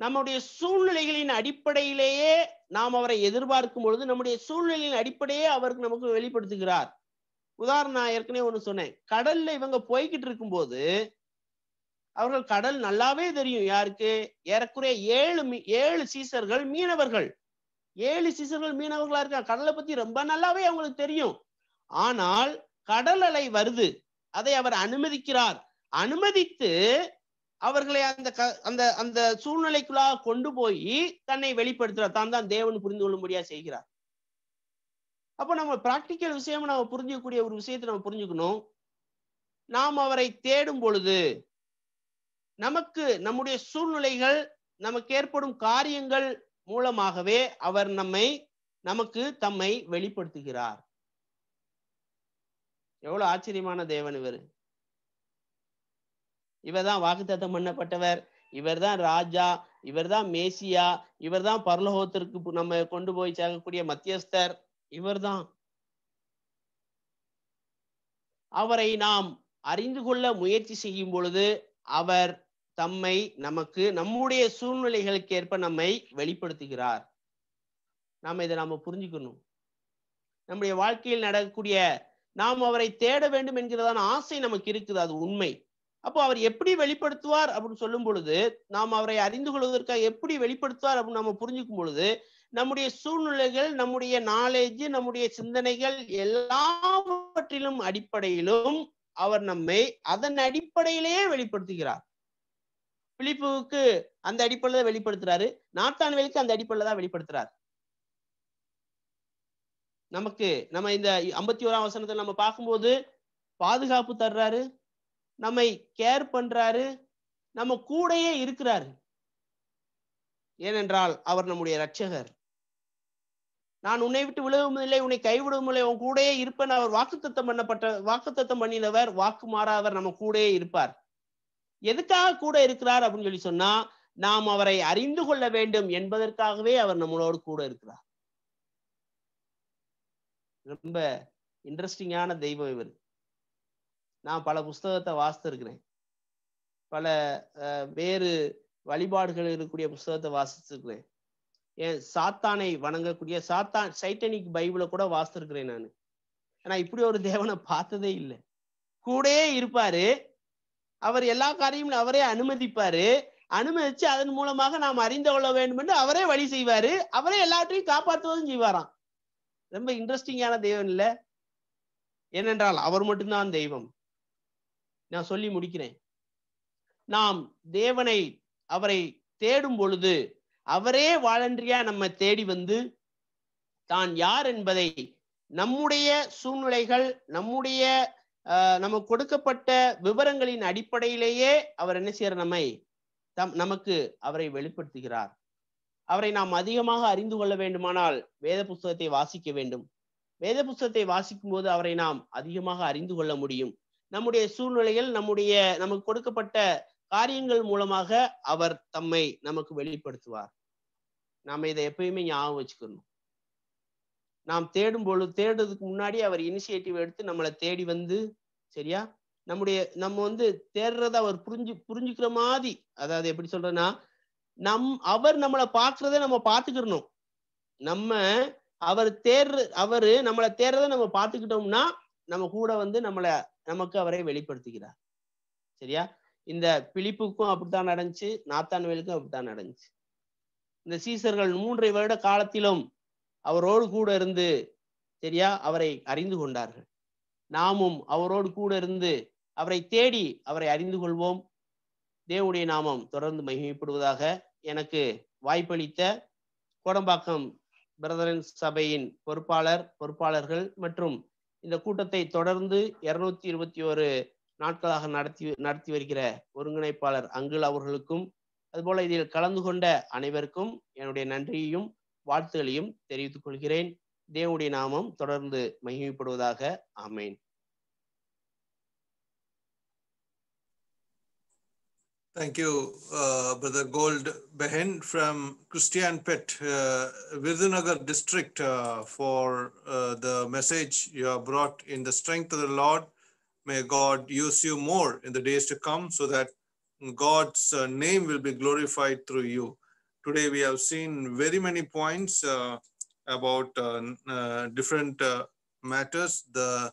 நம்முடைய சூழ்நிலைகளின் அடிப்படையிலேயே நாம் அவரை எதிர்பார்க்கும் பொழுது நம்முடைய சூழ்நிலையின் அடிப்படையே அவருக்கு நமக்கு வெளிப்படுத்துகிறார் உதாரணம் நான் ஏற்கனவே ஒன்று சொன்னேன் கடல்ல இவங்க போய்கிட்டு இருக்கும்போது அவர்கள் கடல் நல்லாவே தெரியும் யாருக்கு ஏறக்குறைய ஏழு ஏழு சீசர்கள் மீனவர்கள் ஏழு சீசர்கள் மீனவர்களா இருக்காங்க கடலை பத்தி ரொம்ப நல்லாவே அவங்களுக்கு தெரியும் ஆனால் கடல் அலை வருது அதை அவர் அனுமதிக்கிறார் அனுமதித்து அவர்களை அந்த அந்த அந்த சூழ்நிலைக்குள்ளாக கொண்டு போய் தன்னை வெளிப்படுத்துறார் தான் தான் தேவன் புரிந்து கொள்ளும்படியா செய்கிறார் அப்போ நம்ம பிராக்டிக்கல் விஷயம் நம்ம புரிஞ்சுக்கக்கூடிய ஒரு விஷயத்தை நம்ம புரிஞ்சுக்கணும் நாம் அவரை தேடும் பொழுது நமக்கு நம்முடைய சூழ்நிலைகள் நமக்கு ஏற்படும் காரியங்கள் மூலமாகவே அவர் நம்மை நமக்கு தம்மை வெளிப்படுத்துகிறார் எவ்வளவு ஆச்சரியமான தேவன் இவர் இவர் தான் வாக்குத்தத்தம் பண்ணப்பட்டவர் இவர் தான் ராஜா இவர் தான் மேசியா இவர் தான் பரலோகத்திற்கு நம்ம கொண்டு போய் சேர்க்கக்கூடிய மத்தியஸ்தர் இவர் தான் அவரை நாம் அறிந்து கொள்ள முயற்சி செய்யும் பொழுது அவர் தம்மை நமக்கு நம்முடைய சூழ்நிலைகளுக்கு ஏற்ப நம்மை வெளிப்படுத்துகிறார் நாம் இதை நாம புரிஞ்சுக்கணும் நம்முடைய வாழ்க்கையில் நடக்கக்கூடிய நாம் அவரை தேட வேண்டும் என்கிறதான ஆசை நமக்கு இருக்குது அது உண்மை அப்போ அவர் எப்படி வெளிப்படுத்துவார் அப்படின்னு சொல்லும் பொழுது நாம் அவரை அறிந்து கொள்வதற்காக எப்படி வெளிப்படுத்துவார் அப்படின்னு நம்ம புரிஞ்சுக்கும் பொழுது நம்முடைய சூழ்நிலைகள் நம்முடைய நாலேஜ் நம்முடைய சிந்தனைகள் எல்லாவற்றிலும் அடிப்படையிலும் அவர் நம்மை அதன் அடிப்படையிலேயே வெளிப்படுத்துகிறார் பிலிப்புவுக்கு அந்த அடிப்படையில தான் வெளிப்படுத்துறாரு வேலைக்கு அந்த அடிப்படையில தான் வெளிப்படுத்துறாரு நமக்கு நம்ம இந்த ஐம்பத்தி ஓராம் வசனத்தை நம்ம பார்க்கும்போது பாதுகாப்பு தர்றாரு நம்மை கேர் பண்றாரு நம்ம கூடையே இருக்கிறாரு ஏனென்றால் அவர் நம்முடைய ரட்சகர் நான் உன்னை விட்டு விலகும் இல்லை உன்னை கைவிடவும் இல்லை உன் கூடையே இருப்பேன் அவர் வாக்குத்தத்தம் பண்ணப்பட்ட வாக்குத்தத்தம் பண்ணினவர் வாக்கு மாறாதவர் நம்ம கூடையே இருப்பார் எதுக்காக கூட இருக்கிறார் அப்படின்னு சொல்லி சொன்னா நாம் அவரை அறிந்து கொள்ள வேண்டும் என்பதற்காகவே அவர் நம்மளோடு கூட இருக்கிறார் ரொம்ப இன்ட்ரெஸ்டிங்கான தெய்வம் இவர் நான் பல புஸ்தகத்தை வாசித்திருக்கிறேன் பல வேறு வழிபாடுகள் இருக்கக்கூடிய புஸ்தகத்தை வாசிச்சிருக்கிறேன் ஏன் சாத்தானை வணங்கக்கூடிய சாத்தான் சைட்டனிக் பைபிளை கூட வாசித்திருக்கிறேன் நான் ஏன்னா இப்படி ஒரு தேவனை பார்த்ததே இல்லை கூடயே இருப்பாரு அவர் எல்லா காரியமும் அவரே அனுமதிப்பாரு அனுமதிச்சு அதன் மூலமாக நாம் அறிந்து கொள்ள வேண்டும் என்று அவரே வழி செய்வாரு அவரே எல்லாவற்றையும் காப்பாற்றுவதும் செய்வாராம் ரொம்ப இன்ட்ரெஸ்டிங்கான தெய்வம் இல்லை ஏனென்றால் அவர் மட்டும்தான் தெய்வம் நான் சொல்லி முடிக்கிறேன் நாம் தேவனை அவரை தேடும் பொழுது அவரே வாழன்றியா நம்ம தேடி வந்து தான் யார் என்பதை நம்முடைய சூழ்நிலைகள் நம்முடைய நமக்கு கொடுக்கப்பட்ட விவரங்களின் அடிப்படையிலேயே அவர் என்ன செய்யற நம்மை தம் நமக்கு அவரை வெளிப்படுத்துகிறார் அவரை நாம் அதிகமாக அறிந்து கொள்ள வேண்டுமானால் வேத புஸ்தகத்தை வாசிக்க வேண்டும் வேத புஸ்தகத்தை வாசிக்கும் போது அவரை நாம் அதிகமாக அறிந்து கொள்ள முடியும் நம்முடைய சூழ்நிலைகள் நம்முடைய நமக்கு கொடுக்கப்பட்ட காரியங்கள் மூலமாக அவர் தம்மை நமக்கு வெளிப்படுத்துவார் நாம இதை எப்பயுமே ஞாபகம் வச்சுக்கணும் நாம் தேடும் பொழுது தேடுறதுக்கு முன்னாடி அவர் இனிஷியேட்டிவ் எடுத்து நம்மளை தேடி வந்து சரியா நம்முடைய நம்ம வந்து தேடுறத அவர் புரிஞ்சு புரிஞ்சுக்கிற மாதிரி அதாவது எப்படி சொல்றேன்னா நம் அவர் நம்மளை பார்க்கறதே நம்ம பார்த்துக்கிறணும் நம்ம அவர் தேர் அவரு நம்மளை தேர்றதை நம்ம பார்த்துக்கிட்டோம்னா நம்ம கூட வந்து நம்மளை நமக்கு அவரை வெளிப்படுத்துகிறார் சரியா இந்த பிலிப்புக்கும் அப்படித்தான் நடந்துச்சு நாத்தான்வேலுக்கும் அப்படித்தான் நடந்துச்சு இந்த சீசர்கள் மூன்றை வருட காலத்திலும் அவரோடு கூட இருந்து சரியா அவரை அறிந்து கொண்டார்கள் நாமும் அவரோடு கூட இருந்து அவரை தேடி அவரை அறிந்து கொள்வோம் தேவனுடைய நாமம் தொடர்ந்து மகிமைப்படுவதாக எனக்கு வாய்ப்பளித்த கோடம்பாக்கம் பிரதரன் சபையின் பொறுப்பாளர் பொறுப்பாளர்கள் மற்றும் இந்த கூட்டத்தை தொடர்ந்து இருநூத்தி இருபத்தி ஒரு நாட்களாக நடத்தி நடத்தி வருகிற ஒருங்கிணைப்பாளர் அங்குல் அவர்களுக்கும் அதுபோல இதில் கலந்து கொண்ட அனைவருக்கும் என்னுடைய நன்றியையும் வாழ்த்துகளையும் தெரிவித்துக் கொள்கிறேன் தேவனுடைய நாமம் தொடர்ந்து மகிமைப்படுவதாக ஆமேன் Thank you, uh, Brother Gold Behen from Christian Pet, uh, Virudhunagar district, uh, for uh, the message you have brought in the strength of the Lord. May God use you more in the days to come so that God's uh, name will be glorified through you. Today, we have seen very many points uh, about uh, different matters. The,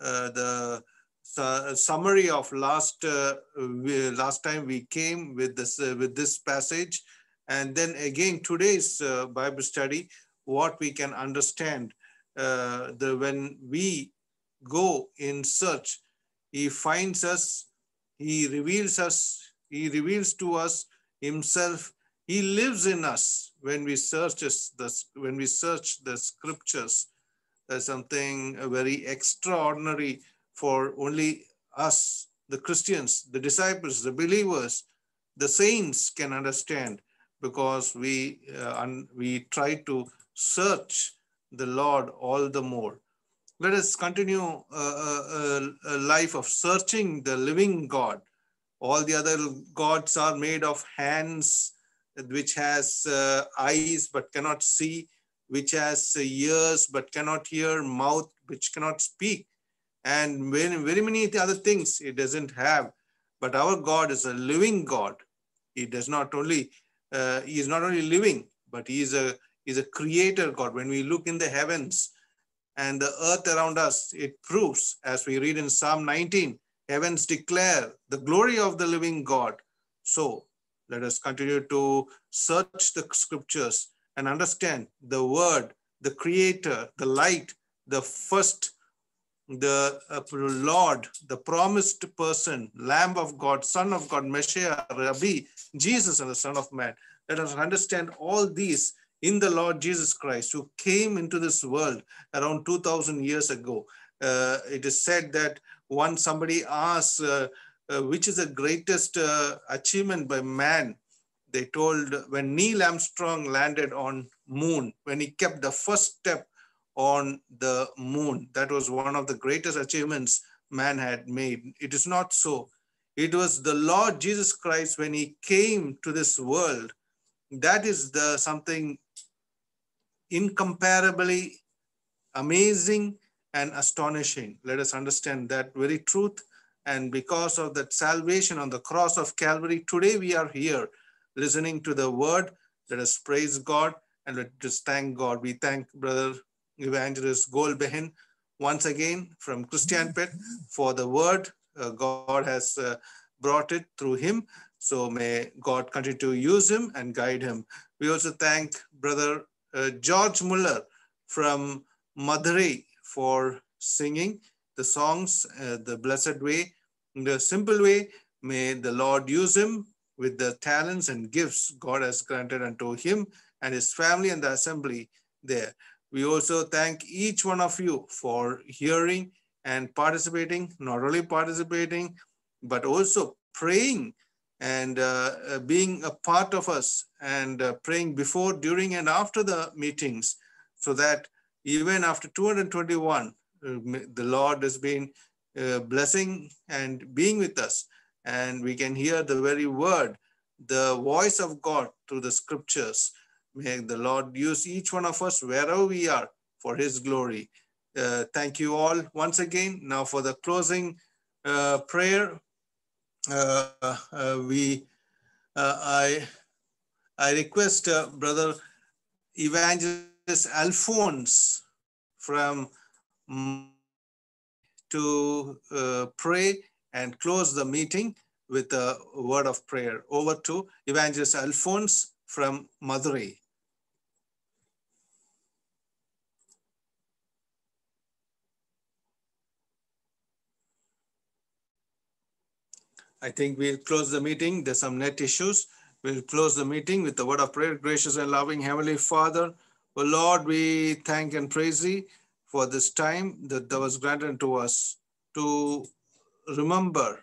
the so summary of last uh, we, last time we came with this uh, with this passage and then again today's uh, bible study what we can understand uh, the when we go in search he finds us he reveals us he reveals to us himself he lives in us when we search the when we search the scriptures there's something very extraordinary for only us, the Christians, the disciples, the believers, the saints can understand because we, uh, we try to search the Lord all the more. Let us continue a, uh, a, uh, uh, a life of searching the living God. All the other gods are made of hands, which has uh, eyes but cannot see, which has uh, ears but cannot hear, mouth which cannot speak and very, very many other things it doesn't have. But our God is a living God. He does not only, uh, he is not only living, but he is a, is a creator God. When we look in the heavens and the earth around us, it proves, as we read in Psalm 19, heavens declare the glory of the living God. So let us continue to search the scriptures and understand the word, the creator, the light, the first the uh, Lord, the promised person, Lamb of God, Son of God, Messiah, Rabbi, Jesus, and the Son of Man. Let us understand all these in the Lord Jesus Christ, who came into this world around 2000 years ago. Uh, it is said that once somebody asks, uh, uh, which is the greatest uh, achievement by man? They told when Neil Armstrong landed on moon, when he kept the first step on the moon. That was one of the greatest achievements man had made. It is not so. It was the Lord Jesus Christ when he came to this world. That is the something incomparably amazing and astonishing. Let us understand that very truth. And because of that salvation on the cross of Calvary, today we are here listening to the word. Let us praise God and let us thank God. We thank Brother evangelist Behin once again from Christian mm-hmm. Pet for the word. Uh, God has uh, brought it through him. So may God continue to use him and guide him. We also thank Brother uh, George Muller from Madurai for singing the songs, uh, The Blessed Way, The Simple Way. May the Lord use him with the talents and gifts God has granted unto him and his family and the assembly there. We also thank each one of you for hearing and participating, not only participating, but also praying and uh, uh being a part of us and uh, praying before, during, and after the meetings so that even after 221, uh, the Lord has been uh, blessing and being with us. And we can hear the very word, the voice of God through the scriptures May the Lord use each one of us wherever we are for his glory. Uh, thank you all once again. Now for the closing uh, prayer, uh, uh we, uh, I, I request uh, Brother Evangelist Alphonse from to pray and close the meeting with a word of prayer. Over to Evangelist Alphonse from Madurai. I think we'll close the meeting. There's some net issues. We'll close the meeting with the word of prayer. Gracious and loving Heavenly Father, O oh Lord, we thank and praise thee for this time that thou was granted to us to remember,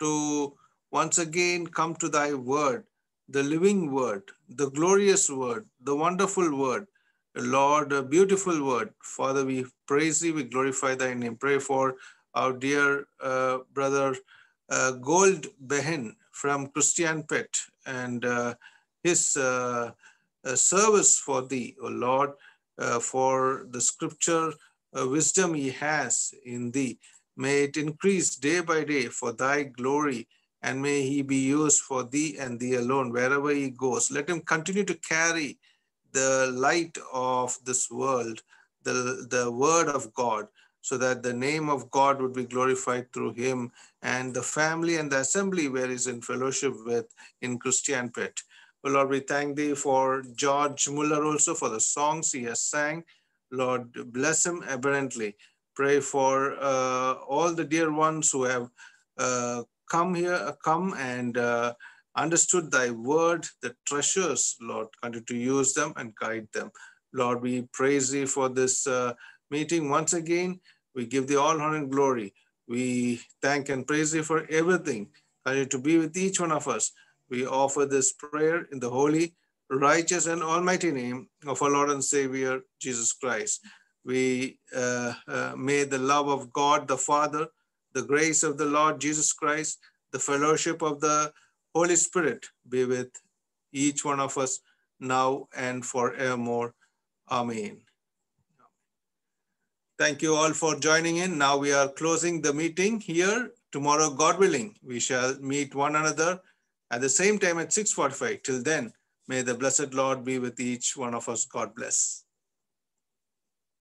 to once again come to thy word, the living word, the glorious word, the wonderful word, Lord, a beautiful word. Father, we praise thee, we glorify thy name. Pray for our dear uh, brother uh, Gold Behen from Christian Pet and uh, his uh, uh, service for thee, O Lord, uh, for the scripture wisdom he has in thee. May it increase day by day for thy glory and may he be used for thee and thee alone wherever he goes. Let him continue to carry the light of this world, the, the word of God, so that the name of God would be glorified through him and the family and the assembly where he's in fellowship with in Christian Pet. Oh Lord, we thank thee for George Muller also for the songs he has sang. Lord, bless him abundantly. Pray for uh, all the dear ones who have uh, come here, uh, come and uh, understood thy word, the treasures, Lord. Continue to use them and guide them. Lord, we praise thee for this uh, meeting once again. We give thee all honor and glory. We thank and praise thee for everything. Continue to be with each one of us. We offer this prayer in the holy, righteous, and almighty name of our Lord and Savior, Jesus Christ. We uh, uh, may the love of God the Father the grace of the Lord Jesus Christ, the fellowship of the Holy Spirit be with each one of us now and forevermore. Amen. Thank you all for joining in. Now we are closing the meeting here. Tomorrow, God willing, we shall meet one another at the same time at 6.45. Till then, may the blessed Lord be with each one of us. God bless.